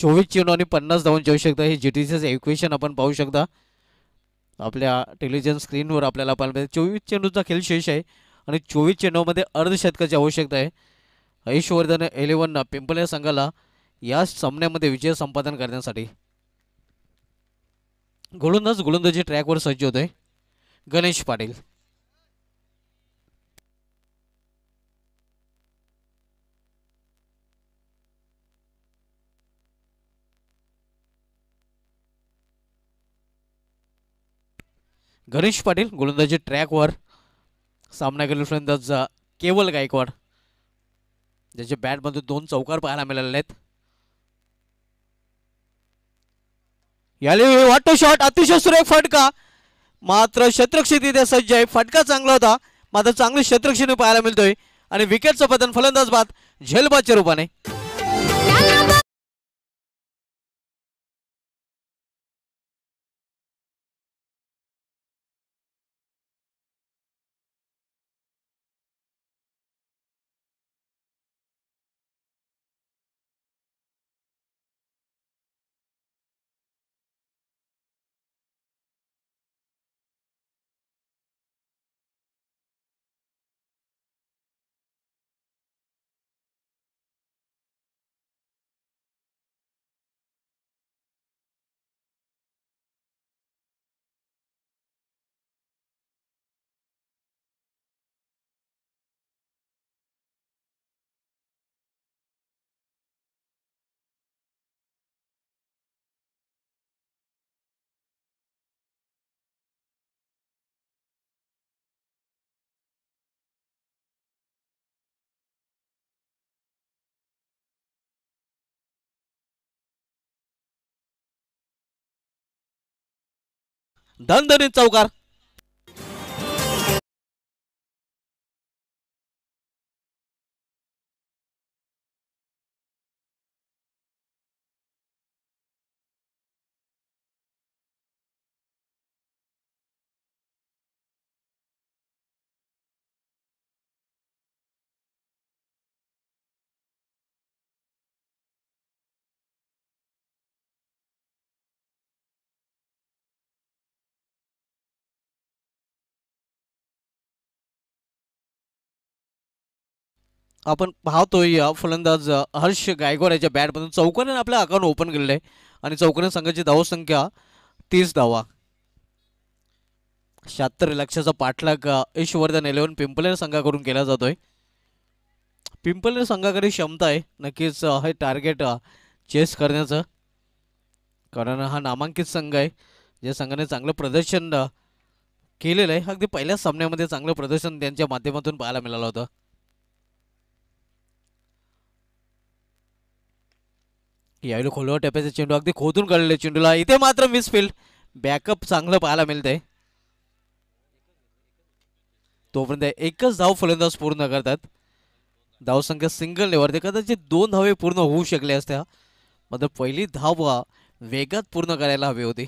चोवीस चेंडू आणि पन्नास धावून जाऊ शकता हे जी टी सीचं इक्वेशन आपण पाहू शकता आपल्या टेलिव्हिजन स्क्रीनवर आपल्याला पाहायला मिळते चोवीस चेंडूचा खेळ शेष आहे आणि चोवीस चेंडूमध्ये अर्धशतकाची आवश्यकता आहे एलेवनना इलेव्हन या संघाला या सामन्यामध्ये विजय संपादन करण्यासाठी गोलंदाज गोलंदाजी ट्रॅकवर सज्ज होतोय गणेश पाटील गणेश पाटील गोलंदाजी ट्रॅकवर सामना केला फलंदाज केवल गायकवाड ज्याचे बॅटमध्ये दोन चौकार पाहायला मिळालेले आहेत याले वाटतो शॉट अतिशय सुरेख फटका मात्र शत्रक्षेत इथे सज्ज आहे फटका चांगला होता मात्र चांगली शत्रक्षेने पाहायला मिळतोय आणि विकेटचं पतन फलंदाज बाद झेलबादच्या रूपाने धनधनी चौकार आपण पाहतोय फलंदाज हर्ष गायकवाड याच्या बॅटमधून चौकाने आपलं अकाउंट ओपन केलेलं आहे आणि चौकाने संघाची धावसंख्या तीस धावा शहात्तर लक्षाचा पाठलाग यशवर्धन इलेव्हन पिंपलेर संघाकडून केला जातोय पिंपलेर संघाकडे क्षमता आहे नक्कीच हे टार्गेट चेस करण्याचं कारण हा नामांकित संघ आहे ज्या संघाने चांगलं प्रदर्शन केलेलं आहे अगदी पहिल्याच सामन्यामध्ये चांगलं प्रदर्शन त्यांच्या माध्यमातून पाहायला मिळालं होतं यावेळी खोलवर टप्प्याचा चेंडू अगदी खोदून काढले चेंडूला इथे मात्र मिस फील्ड बॅकअप चांगलं पाहायला मिळतंय तोपर्यंत एकच धाव फलंदाज पूर्ण करतात संख्या सिंगल लेवरते कदाचित दोन धावे पूर्ण होऊ शकले असत्या मात्र पहिली धाव वेगात पूर्ण करायला हवी होती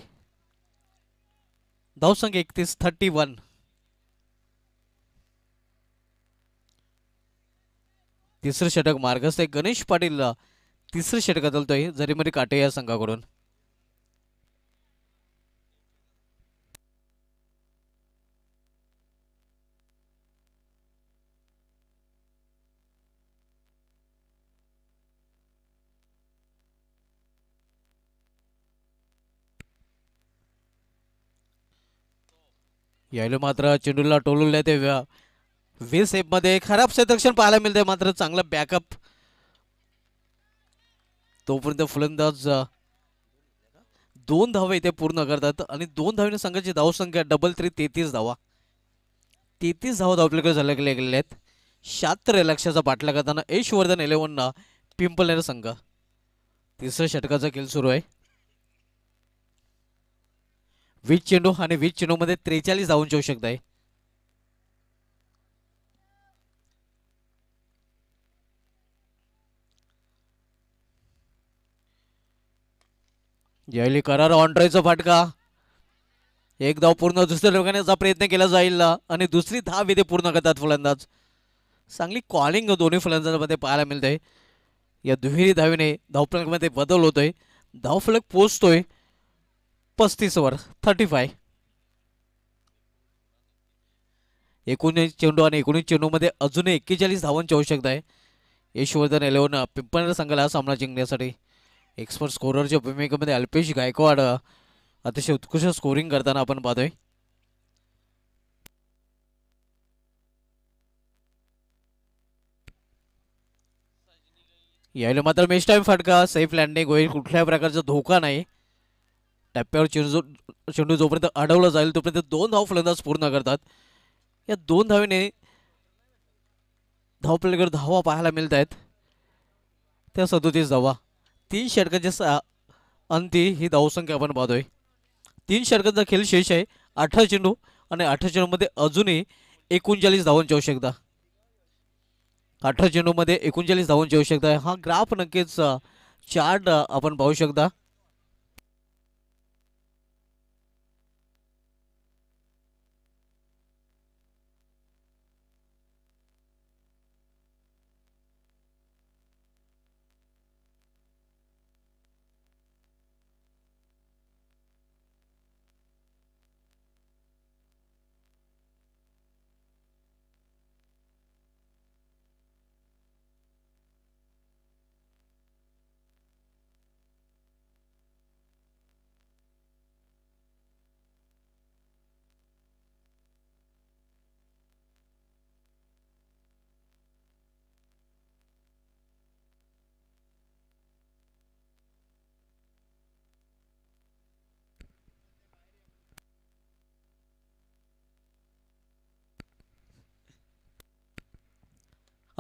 संख्या एकतीस थर्टी वन तिसरं षटक मार्गस्थ गणेश पाटीलला तिसरं षटक बदलतोय जरीमरी काटे या संघाकडून यायला मात्र चेंडूला टोलूला ते एप मध्ये खराब क्षेत्रक्षण पाहायला मिळते मात्र चांगला बॅकअप तोपर्यंत फलंदाज दोन धावे इथे पूर्ण करतात आणि दोन धावेने संघाची धावसंख्या डबल थ्री तेहतीस धावा तेहतीस धावा धावपल्याकडे झाल्या गेलेल्या आहेत शात्र लक्षाचा पाठला करताना यशवर्धन इलेव्हनना पिंपलनेर संघ तिसऱ्या षटकाचा खेळ सुरू आहे वीज चेंडू आणि वीज चेंडूमध्ये त्रेचाळीस धावून जाऊ शकत आहे यावेळी करार ऑनट्रॉयचा फाटका एक धाव पूर्ण दुसऱ्या लोकांचा प्रयत्न केला जाईल आणि दुसरी धाव इथे पूर्ण करतात फलंदाज चांगली कॉलिंग दोन्ही फलंदाजामध्ये पाहायला मिळते या दुहेरी धावीने धावफलकमध्ये बदल होतोय धावफलक पोचतोय पस्तीसवर थर्टी फाय एकोणीस चेंडू आणि एकोणीस चेंडूमध्ये अजूनही एक्केचाळीस धावांची आवश्यकता आहे यशवर्धन एलेवन पिंपणेर संघाला सामना जिंकण्यासाठी एक्सपर्ट स्कोररच्या भूमिकेमध्ये अल्पेश गायकवाड अतिशय उत्कृष्ट स्कोरिंग करताना आपण पाहतोय यायला मात्र मेस्ट टाइम फटका सेफ लँडिंग होईल कुठल्याही प्रकारचा धोका नाही टप्प्यावर चेंडू चेंडू जोपर्यंत अडवलं जाईल तोपर्यंत दोन धाव फलंदाज पूर्ण करतात या दोन धावेने धावपल्लीकडे धावा पाहायला मिळत आहेत त्या सदोतीस धावा तीन षटकाच्या अंती ही धावसंख्या आपण पाहतोय तीन षटकांचा खेळ शेष आहे अठरा चेंडू आणि अठरा चेंडूमध्ये अजूनही एकोणचाळीस धावांची आवश्यकता अठरा चेंडूमध्ये एकोणचाळीस धावांची आवश्यकता आहे हा ग्राफ नक्कीच चार्ट आपण पाहू शकता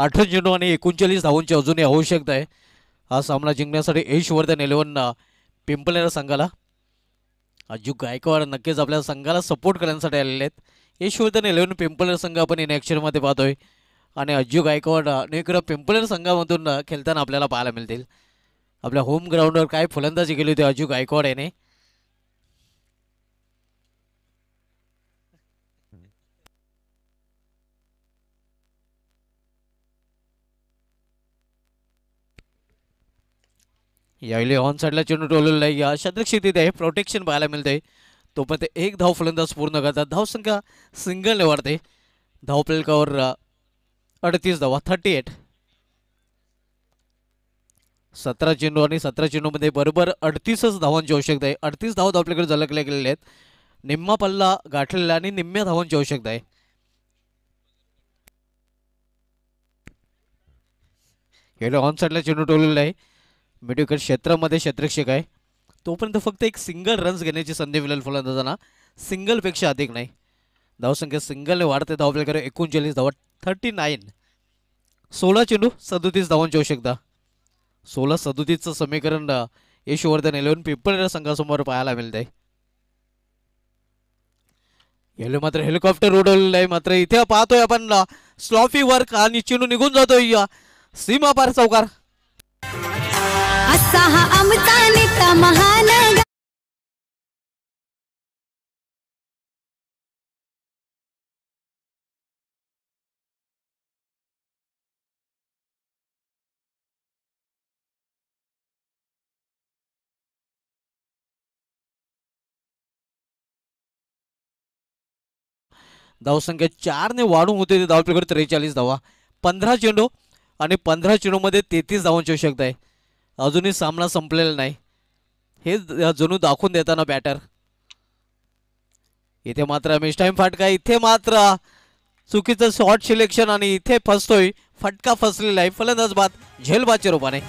अठरा चेंडू आणि एकोणचाळीस धावांची अजूनही आवश्यकता आहे हा सामना जिंकण्यासाठी यशवर्धन इलेव्हन पिंपलेरा संघाला अजू गायकवाड नक्कीच आपल्या संघाला सपोर्ट करण्यासाठी आलेले आहेत यशवर्धन इलेव्हन पिंपलेर संघ आपण इन ॲक्शनमध्ये पाहतोय आणि अज्जू गायकवाड नेकडं पिंपलेर संघामधून खेळताना आपल्याला पाहायला मिळतील आपल्या होम ग्राउंडवर काय फलंदाजी केली होती अजू गायकवाड याने यावेळी ऑन साईडला चेंडू टोललेला आहे या शेती आहे प्रोटेक्शन पाहायला मिळते तो पण ते एक धाव फलंदाज पूर्ण करतात संख्या सिंगलने वाढते धाव अडतीस धावा थर्टी एट सतरा चेंडू आणि सतरा चेंडूमध्ये बरोबर अडतीसच धावांची आवश्यकता आहे अडतीस धाव आपल्याकडे झलकल्या गेलेले आहेत निम्मा पल्ला गाठलेला आणि निम्म्या धावांची आवश्यकता आहे ऑन साईडला चेंडू टोललेला आहे मेडिकल क्षेत्रामध्ये क्षेत्रक्षक आहे तोपर्यंत फक्त एक सिंगल रन्स घेण्याची संधी मिळेल फलंदाजांना सिंगलपेक्षा अधिक नाही धावसंख्या सिंगलने वाढते पे एकोणचाळीस धावा थर्टी नाईन सोळा चेंडू सदोतीस धावांची आवश्यकता सोळा सदोतीसचं समीकरण यशवर्धन इलेव्हन पिपल संघासमोर पाहायला मिळत आहे येलो मात्र हेलिकॉप्टर उडवलेलं आहे मात्र इथे पाहतोय आपण स्लॉफी वर्क आणि चिनू निघून जातोय सीमा पार चौकार असा हा आमचा नेता धावसंख्या चारने वाढून होते ते धावपेकडे त्रेचाळीस धावा पंधरा चेंडू आणि पंधरा चेंडूमध्ये तेहतीस धावांची आवश्यकता आहे अजूनही सामना संपलेला नाही हे जणू दाखवून देताना बॅटर इथे मात्र मिस टाइम फाटका इथे मात्र चुकीचं शॉर्ट सिलेक्शन आणि इथे फसतोय फटका फसलेला आहे फलंदाज बाद रोपाने रूपाने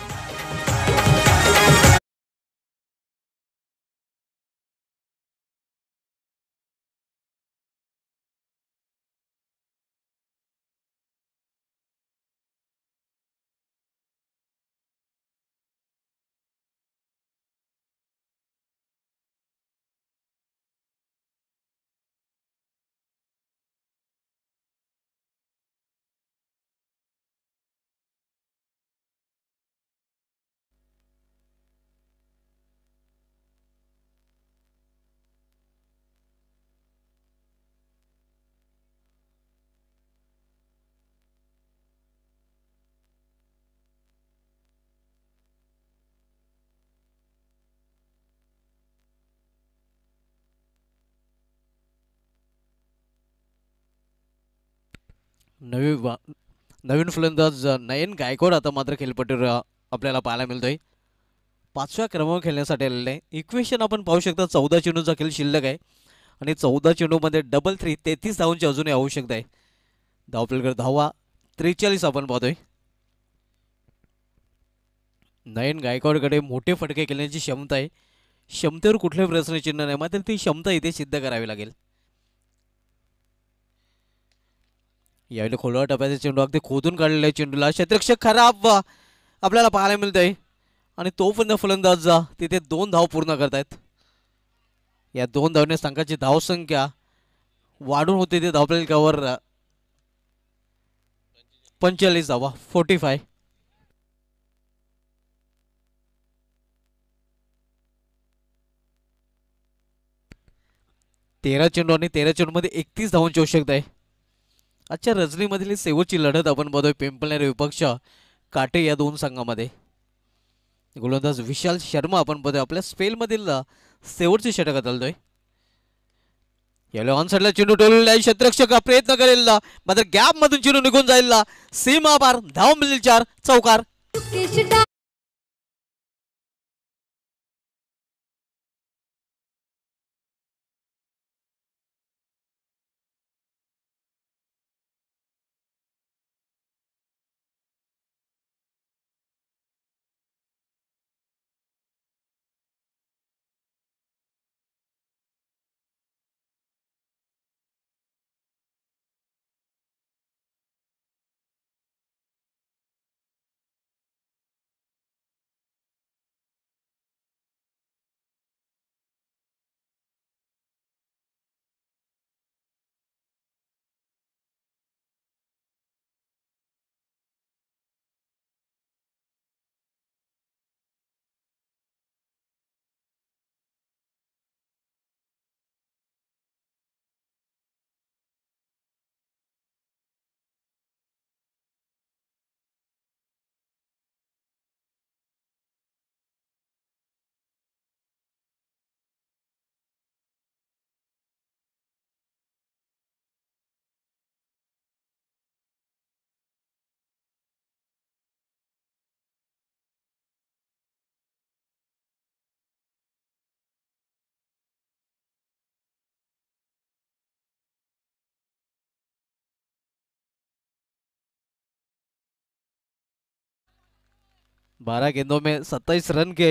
नवी नवीन फलंदाज नयन गायकवाड आता मात्र खेळपट्टीवर आपल्याला पाहायला मिळतोय पाचव्या क्रमांक खेळण्यासाठी आलेले इक्वेशन आपण पाहू शकता चौदा चेंडूचा खेळ शिल्लक आहे आणि चौदा चेंडूमध्ये डबल थ्री तेहतीस धावांची अजूनही आवश्यकता आहे धावपलकर धावा त्रेचाळीस आपण पाहतोय नयन गायकवाडकडे मोठे फटके खेळण्याची क्षमता आहे क्षमतेवर कुठले चिन्ह नाही मात्र ती क्षमता इथे सिद्ध करावी लागेल यावेळी खोलवर टप्प्याचा चेंडू अगदी खोदून काढलेला चेंडूला क्षेत्रक्षक खराब आपल्याला पाहायला मिळत आहे आणि तो पण फलंदाज तिथे दोन धाव पूर्ण करतायत या दोन धावने संघाची धावसंख्या वाढून होते ते कवर पंचेचाळीस धावा फोर्टी फाय तेरा चेंडू आणि तेरा चेंडूमध्ये एकतीस धावांची आवश्यकता आहे आजच्या रजनीमधील शेवटची लढत आपण बघतोय पिंपळनेर विपक्ष काटे या दोन संघामध्ये गोलंदाज विशाल शर्मा आपण बघतोय आपल्या स्पेलमधील शेवटची षटक बदलतोय याला ऑन साईडला चेंडू टोललेला आहे शतरक्षक प्रयत्न करेल मात्र गॅप मधून चेंडू निघून जाईल सीमा पार धाव मिळेल चार चौकार बारह गेंदों में सत्ताईस रन की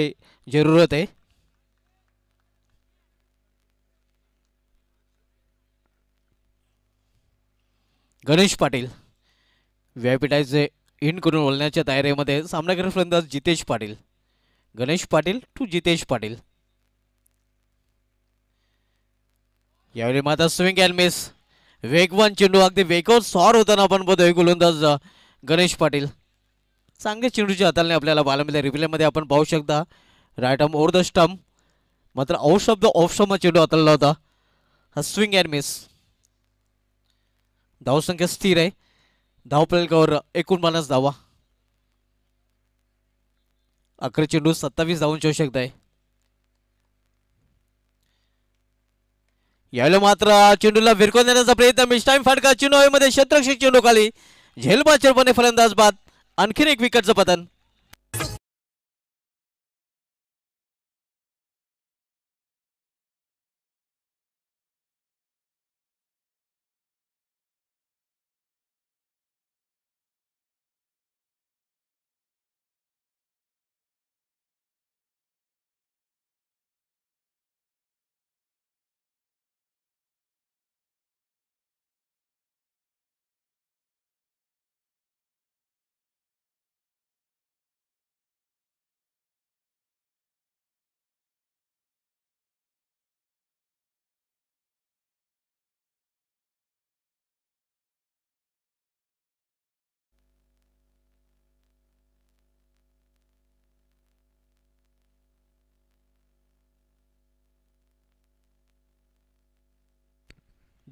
जरूरत है गणेश पाटील से इन करून बोलण्याच्या तयारीमध्ये सामना फलंदाज जितेश पाटील गणेश पाटील टू जितेश पाटील यावेळी माता स्विंग एंड मिस वेगवान चेंडू अगदी वेगवान सॉर होताना आपण बघतोय गोलंदाज गणेश पाटील चांगले चेंडूच्या हाताने आपल्याला बाला मिळते रिप्लेमध्ये आपण पाहू शकता right arm over the stump मात्र आउट ऑफ द ऑफ चेंडू हाताळला होता हा स्विंग अँड मिस संख्या स्थिर आहे धाव एकूण एकोणपन्नास धावा अकरा चेंडू सत्तावीस धावून शकत आहे यावेळेला मात्र चेंडूला विरकून देण्याचा प्रयत्न मिस टाइम फाटका चेंडू हवेमध्ये चेंडू खाली झेलबाचरपणे फलंदाज बाद आणखीन एक विकेटचं पतन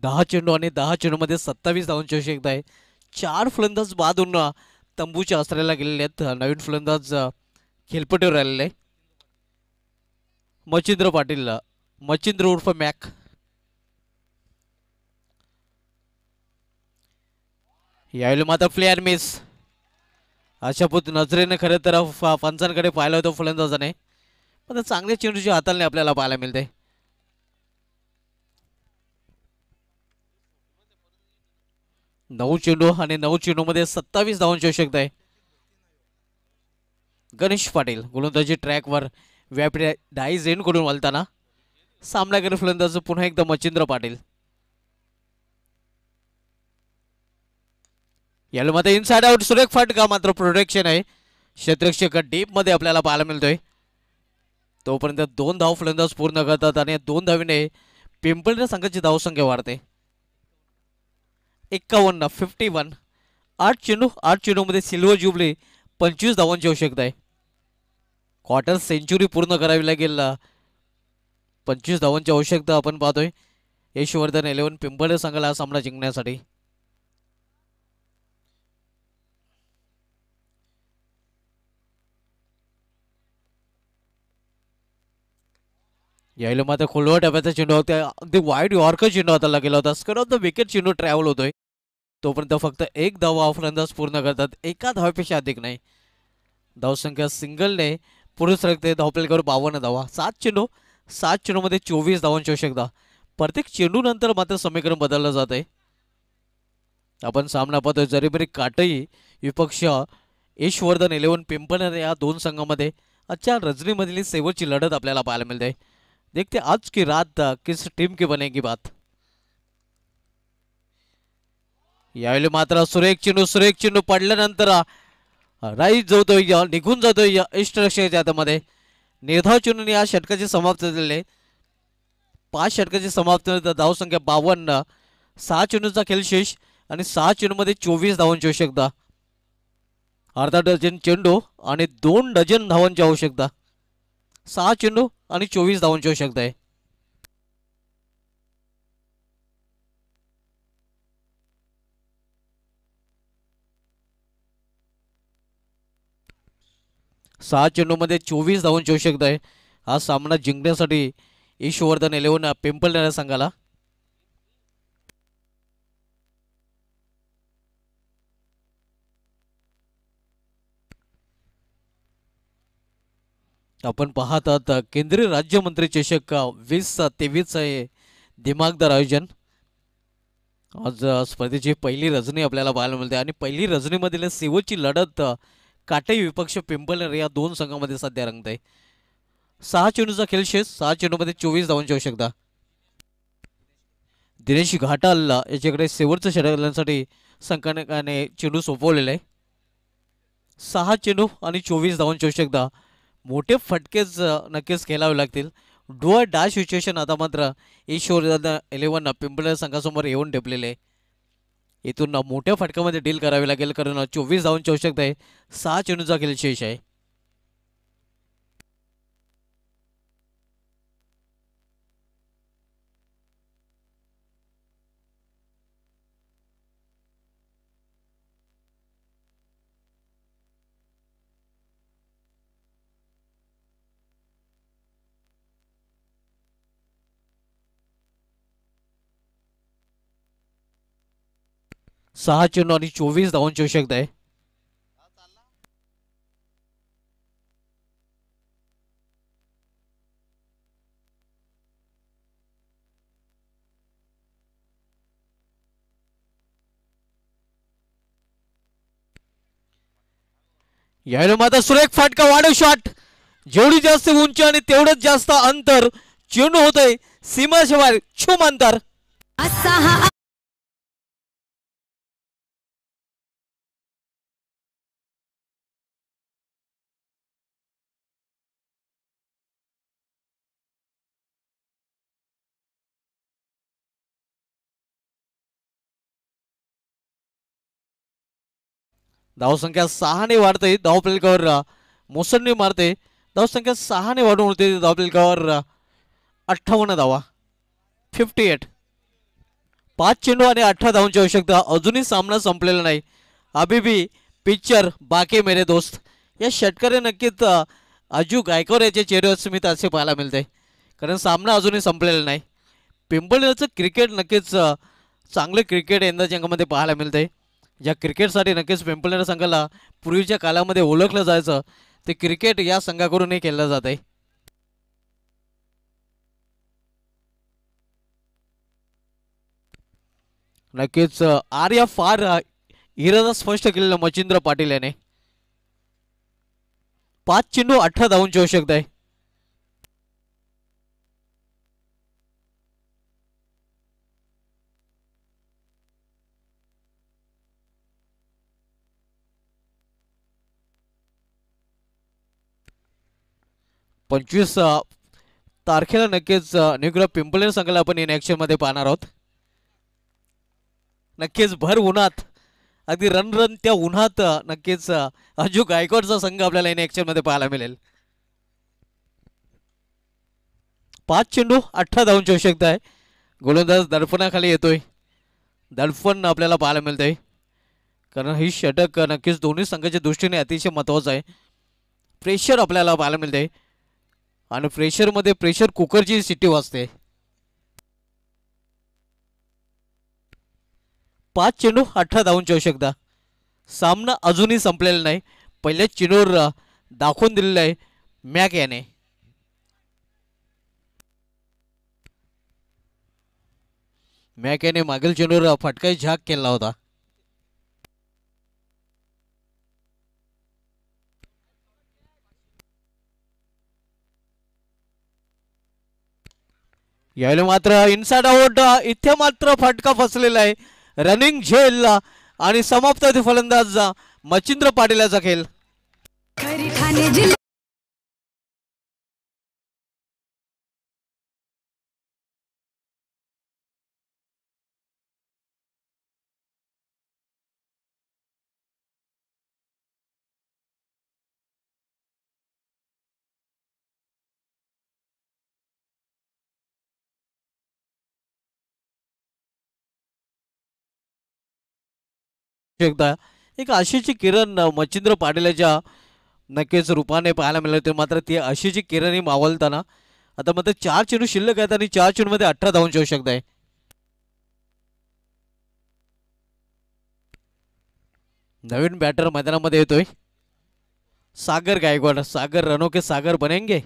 दहा चेंडू आणि दहा चेंडूमध्ये सत्तावीस धावांची आवश्यकता आहे चार फलंदाज बाद होऊन तंबूच्या आसऱ्याला गेलेले आहेत नवीन फलंदाज खेलपटीवर आलेले मच्छिंद्र मचिंद्र पाटील मचिंद्र उर्फ मॅक यावेळी मात्र प्लेअर मिस अशा पुत नजरेने खरं तर पंचांकडे पाहिलं होतं फलंदाजाने पण चांगल्या चेंडूची हाताने आपल्याला पाहायला मिळते नऊ चेंडू आणि नऊ चेंडू मध्ये सत्तावीस धावांची आवश्यकता आहे गणेश पाटील गोलंदाजी ट्रॅकवर व्यापी डाईज एंड करून वालताना करेल फलंदाज पुन्हा एकदा मच्छिंद्र पाटील याला मध्ये इनसाइड आउट सुरेख फाटका मात्र प्रोटेक्शन आहे क्षेत्रक्षक डीप मध्ये आपल्याला पाहायला मिळतोय तोपर्यंत दोन धाव फलंदाज पूर्ण करतात आणि दोन धावीने पिंपळ संघाची धावसंख्या वाढते एक्कावन्न फिफ्टी वन आठ चेंडू आठ चेंडूमध्ये सिल्वर जुबले पंचवीस धावांची आवश्यकता आहे क्वार्टर सेंचुरी पूर्ण करावी लागेल पंचवीस धावांची आवश्यकता आपण पाहतोय यशवर्धन इलेव्हन पिंपळे संघाला सामना जिंकण्यासाठी यायला मात्र खोलवर डब्याचा चेंडू होता अगदी वाईट यॉर्कर चेंडू आता गेला होता ऑफ द विकेट चेंडू ट्रॅव्हल होतोय तोपर्यंत फक्त एक धावा ऑफरंदाज पूर्ण करतात एका धावापेक्षा अधिक नाही धावसंख्या सिंगलने पुढे सरकते करून बावन्न धावा सात चेंडू सात चेंडूमध्ये चोवीस धावांची आवश्यकता प्रत्येक नंतर मात्र समीकरण बदललं जात आहे आपण सामना पाहतोय बरी काटई विपक्ष यशवर्धन इलेव्हन पिंपणर या दोन संघामध्ये आजच्या रजनीमधली शेवटची लढत आपल्याला पाहायला मिळते देखते आज की रात किस टीम की बनेगी बात यावेळी मात्र सुरेख चिनू सुरेख चिनू पडल्यानंतर राईज जातोय निघून जातोय इष्ट रक्षेच्या निर्धाव ने या षटकाची समाप्त झाले पाच षटकाची समाप्ती धावसंख्या बावन्न सहा चेंडूचा खेळ शेष आणि सहा मध्ये चोवीस धावांची आवश्यकता अर्धा डझन चेंडू आणि दोन डझन धावांची आवश्यकता सहा चेंडू आणि चोवीस धावांची आवश्यकता आहे सहा चेंडूमध्ये चोवीस धावांची आवश्यकता आहे हा सामना जिंकण्यासाठी ईशवर्धन इलेव्हन पिंपल संघाला आपण पाहतात केंद्रीय राज्यमंत्री चषक वीस तेवीस आहे दिमागदार आयोजन आज स्पर्धेची पहिली रजनी आपल्याला पाहायला मिळते आणि पहिली रजनीमधील शेवटची लढत काटे विपक्ष पिंपळनेर या दोन संघामध्ये सध्या आहे सहा चेंडूचा खेळ शेष सहा चेंडूमध्ये चोवीस धावांची आवश्यकता दिनेश घाटाल याच्याकडे शेवटचं षटक संकटकाने चेंडू सोपवलेला आहे सहा चेंडू आणि चोवीस धावांची आवश्यकता मोठे फटकेच नक्कीच खेळावे लागतील डुअर डा सिच्युएशन आता मात्र ईश्वर इलेव्हन पिंपळे संघासमोर येऊन ठेपलेले इथून मोठ्या फटक्यामध्ये डील करावी लागेल कारण चोवीस धावून आवश्यकता आहे सहा चेंडूचा खेळ शेष आहे सहा चेंडू आणि चोवीस धावांची आवश्यकता आहे यायलो माता सुरेख फाटका वाढव शॉट जेवढी जास्त उंची आणि तेवढंच जास्त अंतर चेंडू होतय सीमा शिवाय छुम अंतर धावसंख्या सहाने वाढते धावपलकावर मोसंडी मारते धावसंख्या सहाने वाढून होते धावपलकावर अठ्ठावन्न धावा फिफ्टी एट पाच चेंडू आणि अठरा धावांची आवश्यकता अजूनही सामना संपलेला नाही अभिबी पिक्चर बाके मेरे दोस्त या षटकरे नक्कीच अजू गायकवाड याचे चेहऱ्यावर स्मित असे पाहायला मिळते कारण सामना अजूनही संपलेला नाही पिंपळीचं क्रिकेट नक्कीच चांगलं क्रिकेट यंदाच्या अंगामध्ये पाहायला मिळतंय या क्रिकेटसाठी नक्कीच पिंपळनेर संघाला पूर्वीच्या कालामध्ये ओळखलं जायचं ते क्रिकेट या संघाकडूनही केलं जात आहे नक्कीच आर्य फार इरादा स्पष्ट केलेला मचिंद्र पाटील याने पाच चेंडू अठरा धावून आवश्यकता आहे पंचवीस तारखेला नक्कीच निग्रो पिंपलेर संघाला आपण इन मध्ये पाहणार आहोत नक्कीच भर उन्हात अगदी रन त्या उन्हात नक्कीच अजू गायकवाडचा संघ आपल्याला इन मध्ये पाहायला मिळेल पाच चेंडू अठरा धावून आवश्यकता आहे गोलंदाज दडफणाखाली येतोय दडफण आपल्याला पाहायला मिळतंय कारण ही षटक नक्कीच दोन्ही संघाच्या दृष्टीने अतिशय महत्वाचं आहे प्रेशर आपल्याला पाहायला मिळतंय आणि प्रेशरमध्ये प्रेशर कुकरची सिटी वाजते पाच चेंडू अठरा धावून शकता सामना अजूनही संपलेला नाही पहिले चेंडूवर दाखवून दिलेला आहे मॅक याने मॅक याने मागील चेंडूवर फटकाही झाक केला होता यायला मात्र इन्साइड आउट इथे मात्र फटका फसलेला आहे रनिंग झेलला आणि समाप्त फलंदाज मच्छिंद्र पाटील याचा खेळ शकता एक आशेची किरण मच्छिंद्र पाटीलच्या नक्कीच रूपाने पाहायला मिळाली होती मात्र ती अशीची किरण ही मावलताना आता मात्र चार चेंडू शिल्लक आहेत आणि चार चेंडूमध्ये अठरा धावून जाऊ शकत आहे नवीन बॅटर मैदानामध्ये येतोय सागर गायकवाड सागर रनो के सागर बनेंगे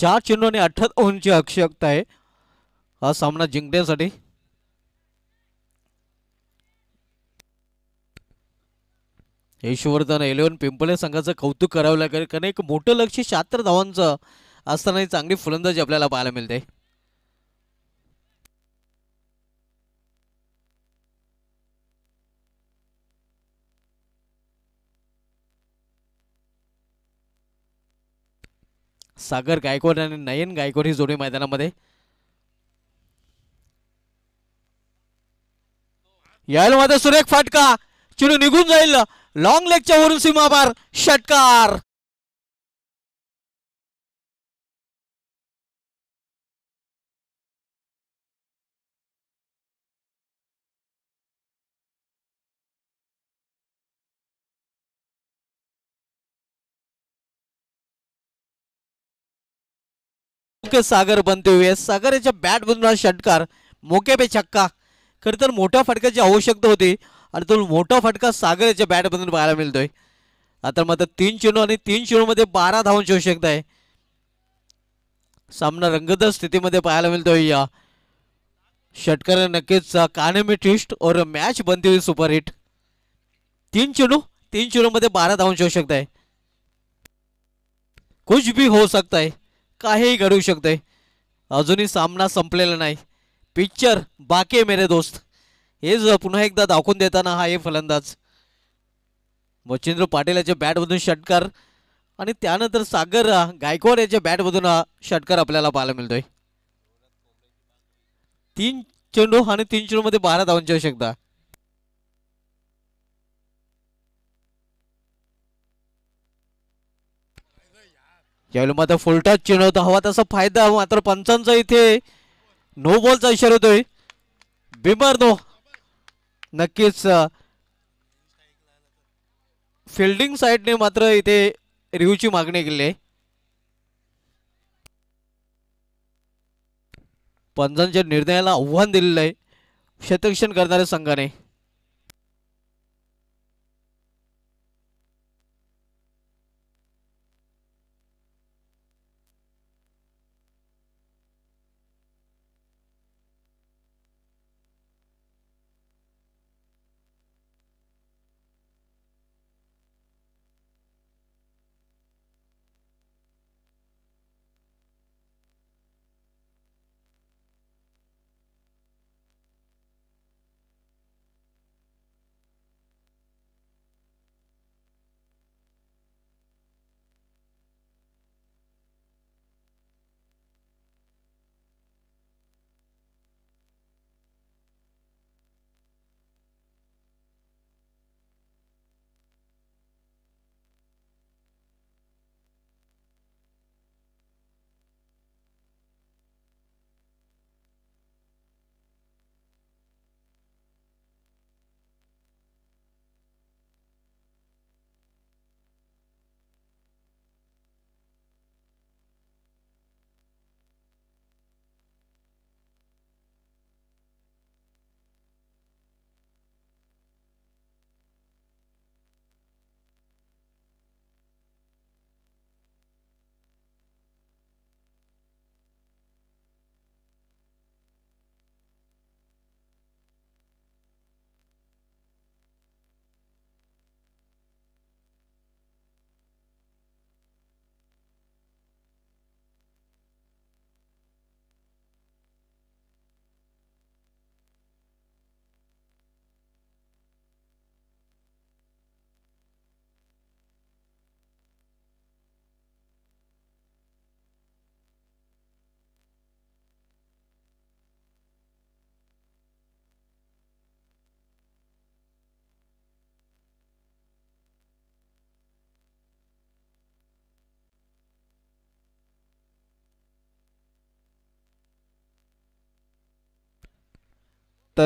चार चेंडू आणि अठरा धावूनची आवश्यकता आहे हा सामना जिंकण्यासाठी यशवर्धन इलेव्हन पिंपळे संघाचं कौतुक करावं लागेल कारण एक मोठं लक्ष शहात्तर धावांचं असतानाही चांगली फुलंदाजी आपल्याला पाहायला मिळते सागर गायकवाड आणि नयन गायकवाड ही जोडी मैदानामध्ये यायला माझा सुरेख फाटका चिडू निघून जाईल लॉंग लेगच्या वरून सीमापार षटकार सागर बनते हुए सागर याच्या बॅट बॅटमधून षटकार मोके पे छक्का खरतर तर मोठ्या फटक्याची आवश्यकता होती आणि तो मोठा फटका सागर याच्या बॅटमधून पाहायला मिळतोय आता मात्र तीन चेंडू आणि तीन मध्ये बारा धावून शकत आहे सामना रंगतदार स्थितीमध्ये पाहायला मिळतोय या षटकाने नक्कीच काने मी ट्विस्ट और मॅच बनते हुई सुपर हिट तीन चेंडू तीन चेंडूमध्ये बारा धावून शकत आहे कुछ भी हो सकता है काहीही घडू शकतंय अजूनही सामना संपलेला नाही पिक्चर बाकी मेरे दोस्त हेच पुन्हा एकदा दाखवून देताना हा हे फलंदाज मच्छिंद्र पाटील याच्या बॅटमधून षटकार आणि त्यानंतर सागर गायकवाड याच्या बॅटमधून हा षटकार आपल्याला पाहायला मिळतोय तीन चेंडू आणि तीन मध्ये बारा धावांची आवश्यकता यावेळी मात्र फुलटाच चेंडू होता हवा तसा फायदा मात्र पंचांचा इथे नो बॉलचा इशारा होतोय बिमार नो नक्कीच फिल्डिंग साईडने मात्र इथे रिव्ह्यूची मागणी केली आहे पंजांच्या निर्णयाला आव्हान दिलेलं आहे शतक्षण करणाऱ्या संघाने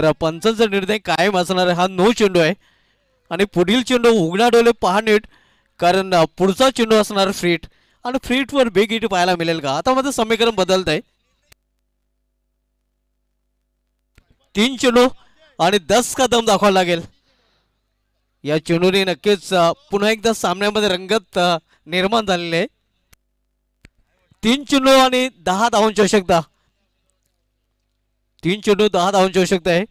तर पंचांचा निर्णय कायम असणार हा नो चेंडू आहे आणि पुढील चेंडू उघडा डोले पहा नीट कारण पुढचा चेंडू असणार फ्रीट आणि फ्रीटवर बेग हिट पाहायला मिळेल का आता माझं समीकरण बदलत आहे तीन चेंडू आणि दस कदम दाखवावा लागेल या चेंडूने नक्कीच पुन्हा एकदा सामन्यामध्ये रंगत निर्माण झालेले आहे तीन चेंडू आणि दहा धावांची आवश्यकता तीन चेंडू दहा धावांची आवश्यकता आहे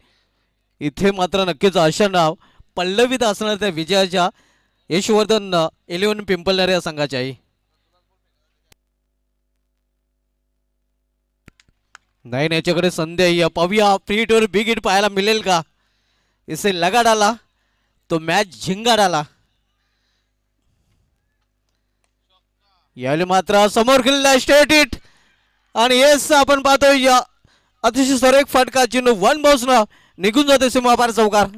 इथे मात्र नक्कीच अशा नाव पल्लवीत असणार त्या विजयाच्या यशवर्धन इलेव्हन पिंपलणार या संघाच्या आई नाही याच्याकडे संध्या आहे पाहूया फ्री टूर बिग पाहायला मिळेल का इसे लगाड आला तो मॅच झिंगाड आला यावेळी मात्र समोर खेळला स्टेट इट आणि येस आपण पाहतोय या अतिशय एक फटका चिन्ह वन बॉसनं निघून जाते सीमापार चौकार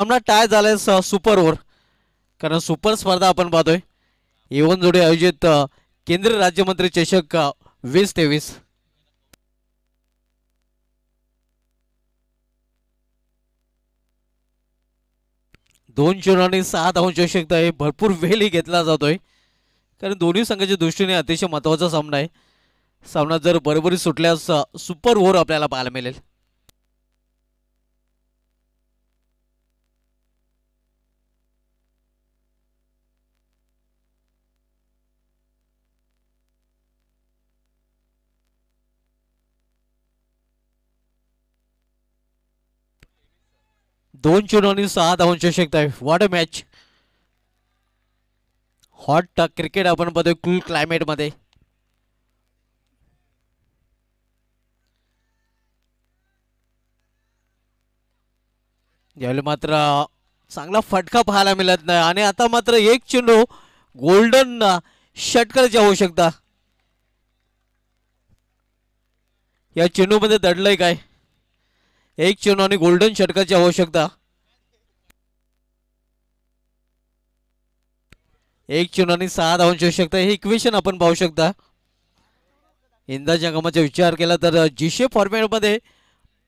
सामना टाय झालाय स सुपर ओव्हर कारण सुपर स्पर्धा आपण पाहतोय येवन जोडे आयोजित केंद्रीय राज्यमंत्री चषक वीस तेवीस दोन चेंडूंनी सहा धावांची आवश्यकता आहे भरपूर वेळही घेतला जातोय कारण दोन्ही संघाच्या दृष्टीने अतिशय महत्त्वाचा सामना आहे सामना जर बरोबरी सुटल्यास सुपर ओव्हर आपल्याला पाहायला मिळेल दोन आणि सहा धावून आवश्यकता आहे what a match hot cricket आपण बघतोय क्लायमेट मध्ये यावेळी मात्र चांगला फटका पाहायला मिळत नाही आणि आता मात्र एक चेंडू गोल्डन षटकारची होऊ शकता या मध्ये दडलंय काय एक चेंडू आणि गोल्डन षटकाची आवश्यकता एक चेंडू आणि सहा धावांची आवश्यकता हे इक्वेशन आपण पाहू शकता इंदा जंगमाचा विचार केला तर जिशे फॉर्मॅटमध्ये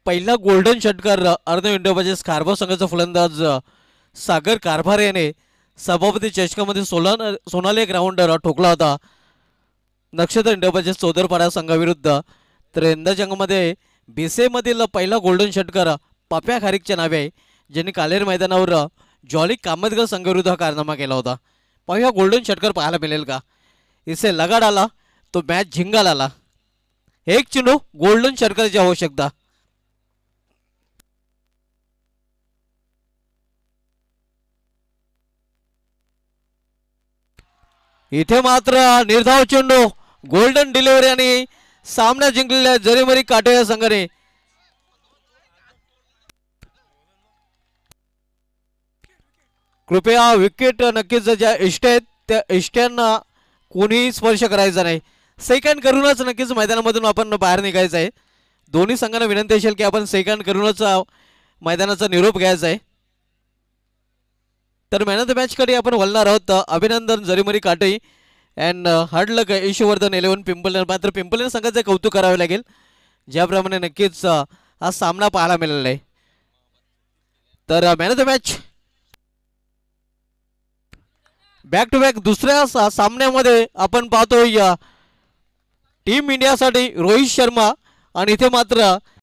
पहिला गोल्डन षटकार अर्ध विंडोबाजे कारभार संघाचा फलंदाज सागर कारभार याने सभापती चषकामध्ये सोला सोनाली ग्राउंड ठोकला होता नक्षत्र इंडोबाचे चौदरपाडा संघाविरुद्ध तर यंदाच्या अंगामध्ये मधील पहिला गोल्डन षटकर पप्या खारिकच्या नावे आहे ज्यांनी कालेर मैदानावर जॉली कामतगर संघविरुद्ध कारनामा केला होता पहिला गोल्डन षटकर पाहायला मिळेल का इसे लगाड आला तो मॅच झिंगाला आला एक चेंडू गोल्डन षटकरची आवश्यकता शकता इथे मात्र निर्धाव चेंडू गोल्डन डिलिव्हरी आणि सामना जिंकलेल्या जरीमरी काटे या संघाने कृपया विकेट नक्कीच ज्या इष्ट आहेत त्या इष्ट्यांना कोणीही स्पर्श करायचा नाही सेकंड करूनच नक्कीच मैदानामधून आपण बाहेर निघायचं आहे दोन्ही संघांना विनंती असेल की आपण सेकंड करूनच मैदानाचा निरोप घ्यायचा आहे तर मॅन ऑफ द कडे आपण बोलणार आहोत अभिनंदन Jarimari Kate and hard luck Yashwardhan eleven मात्र पिंपलन संघाचं कौतुक करावे लागेल ज्याप्रमाणे नक्कीच uh, हा सामना पाहायला मिळाला आहे तर man of the match back to back दुसऱ्या सामन्यामध्ये आपण पाहतो या uh, टीम इंडियासाठी रोहित शर्मा आणि इथे मात्र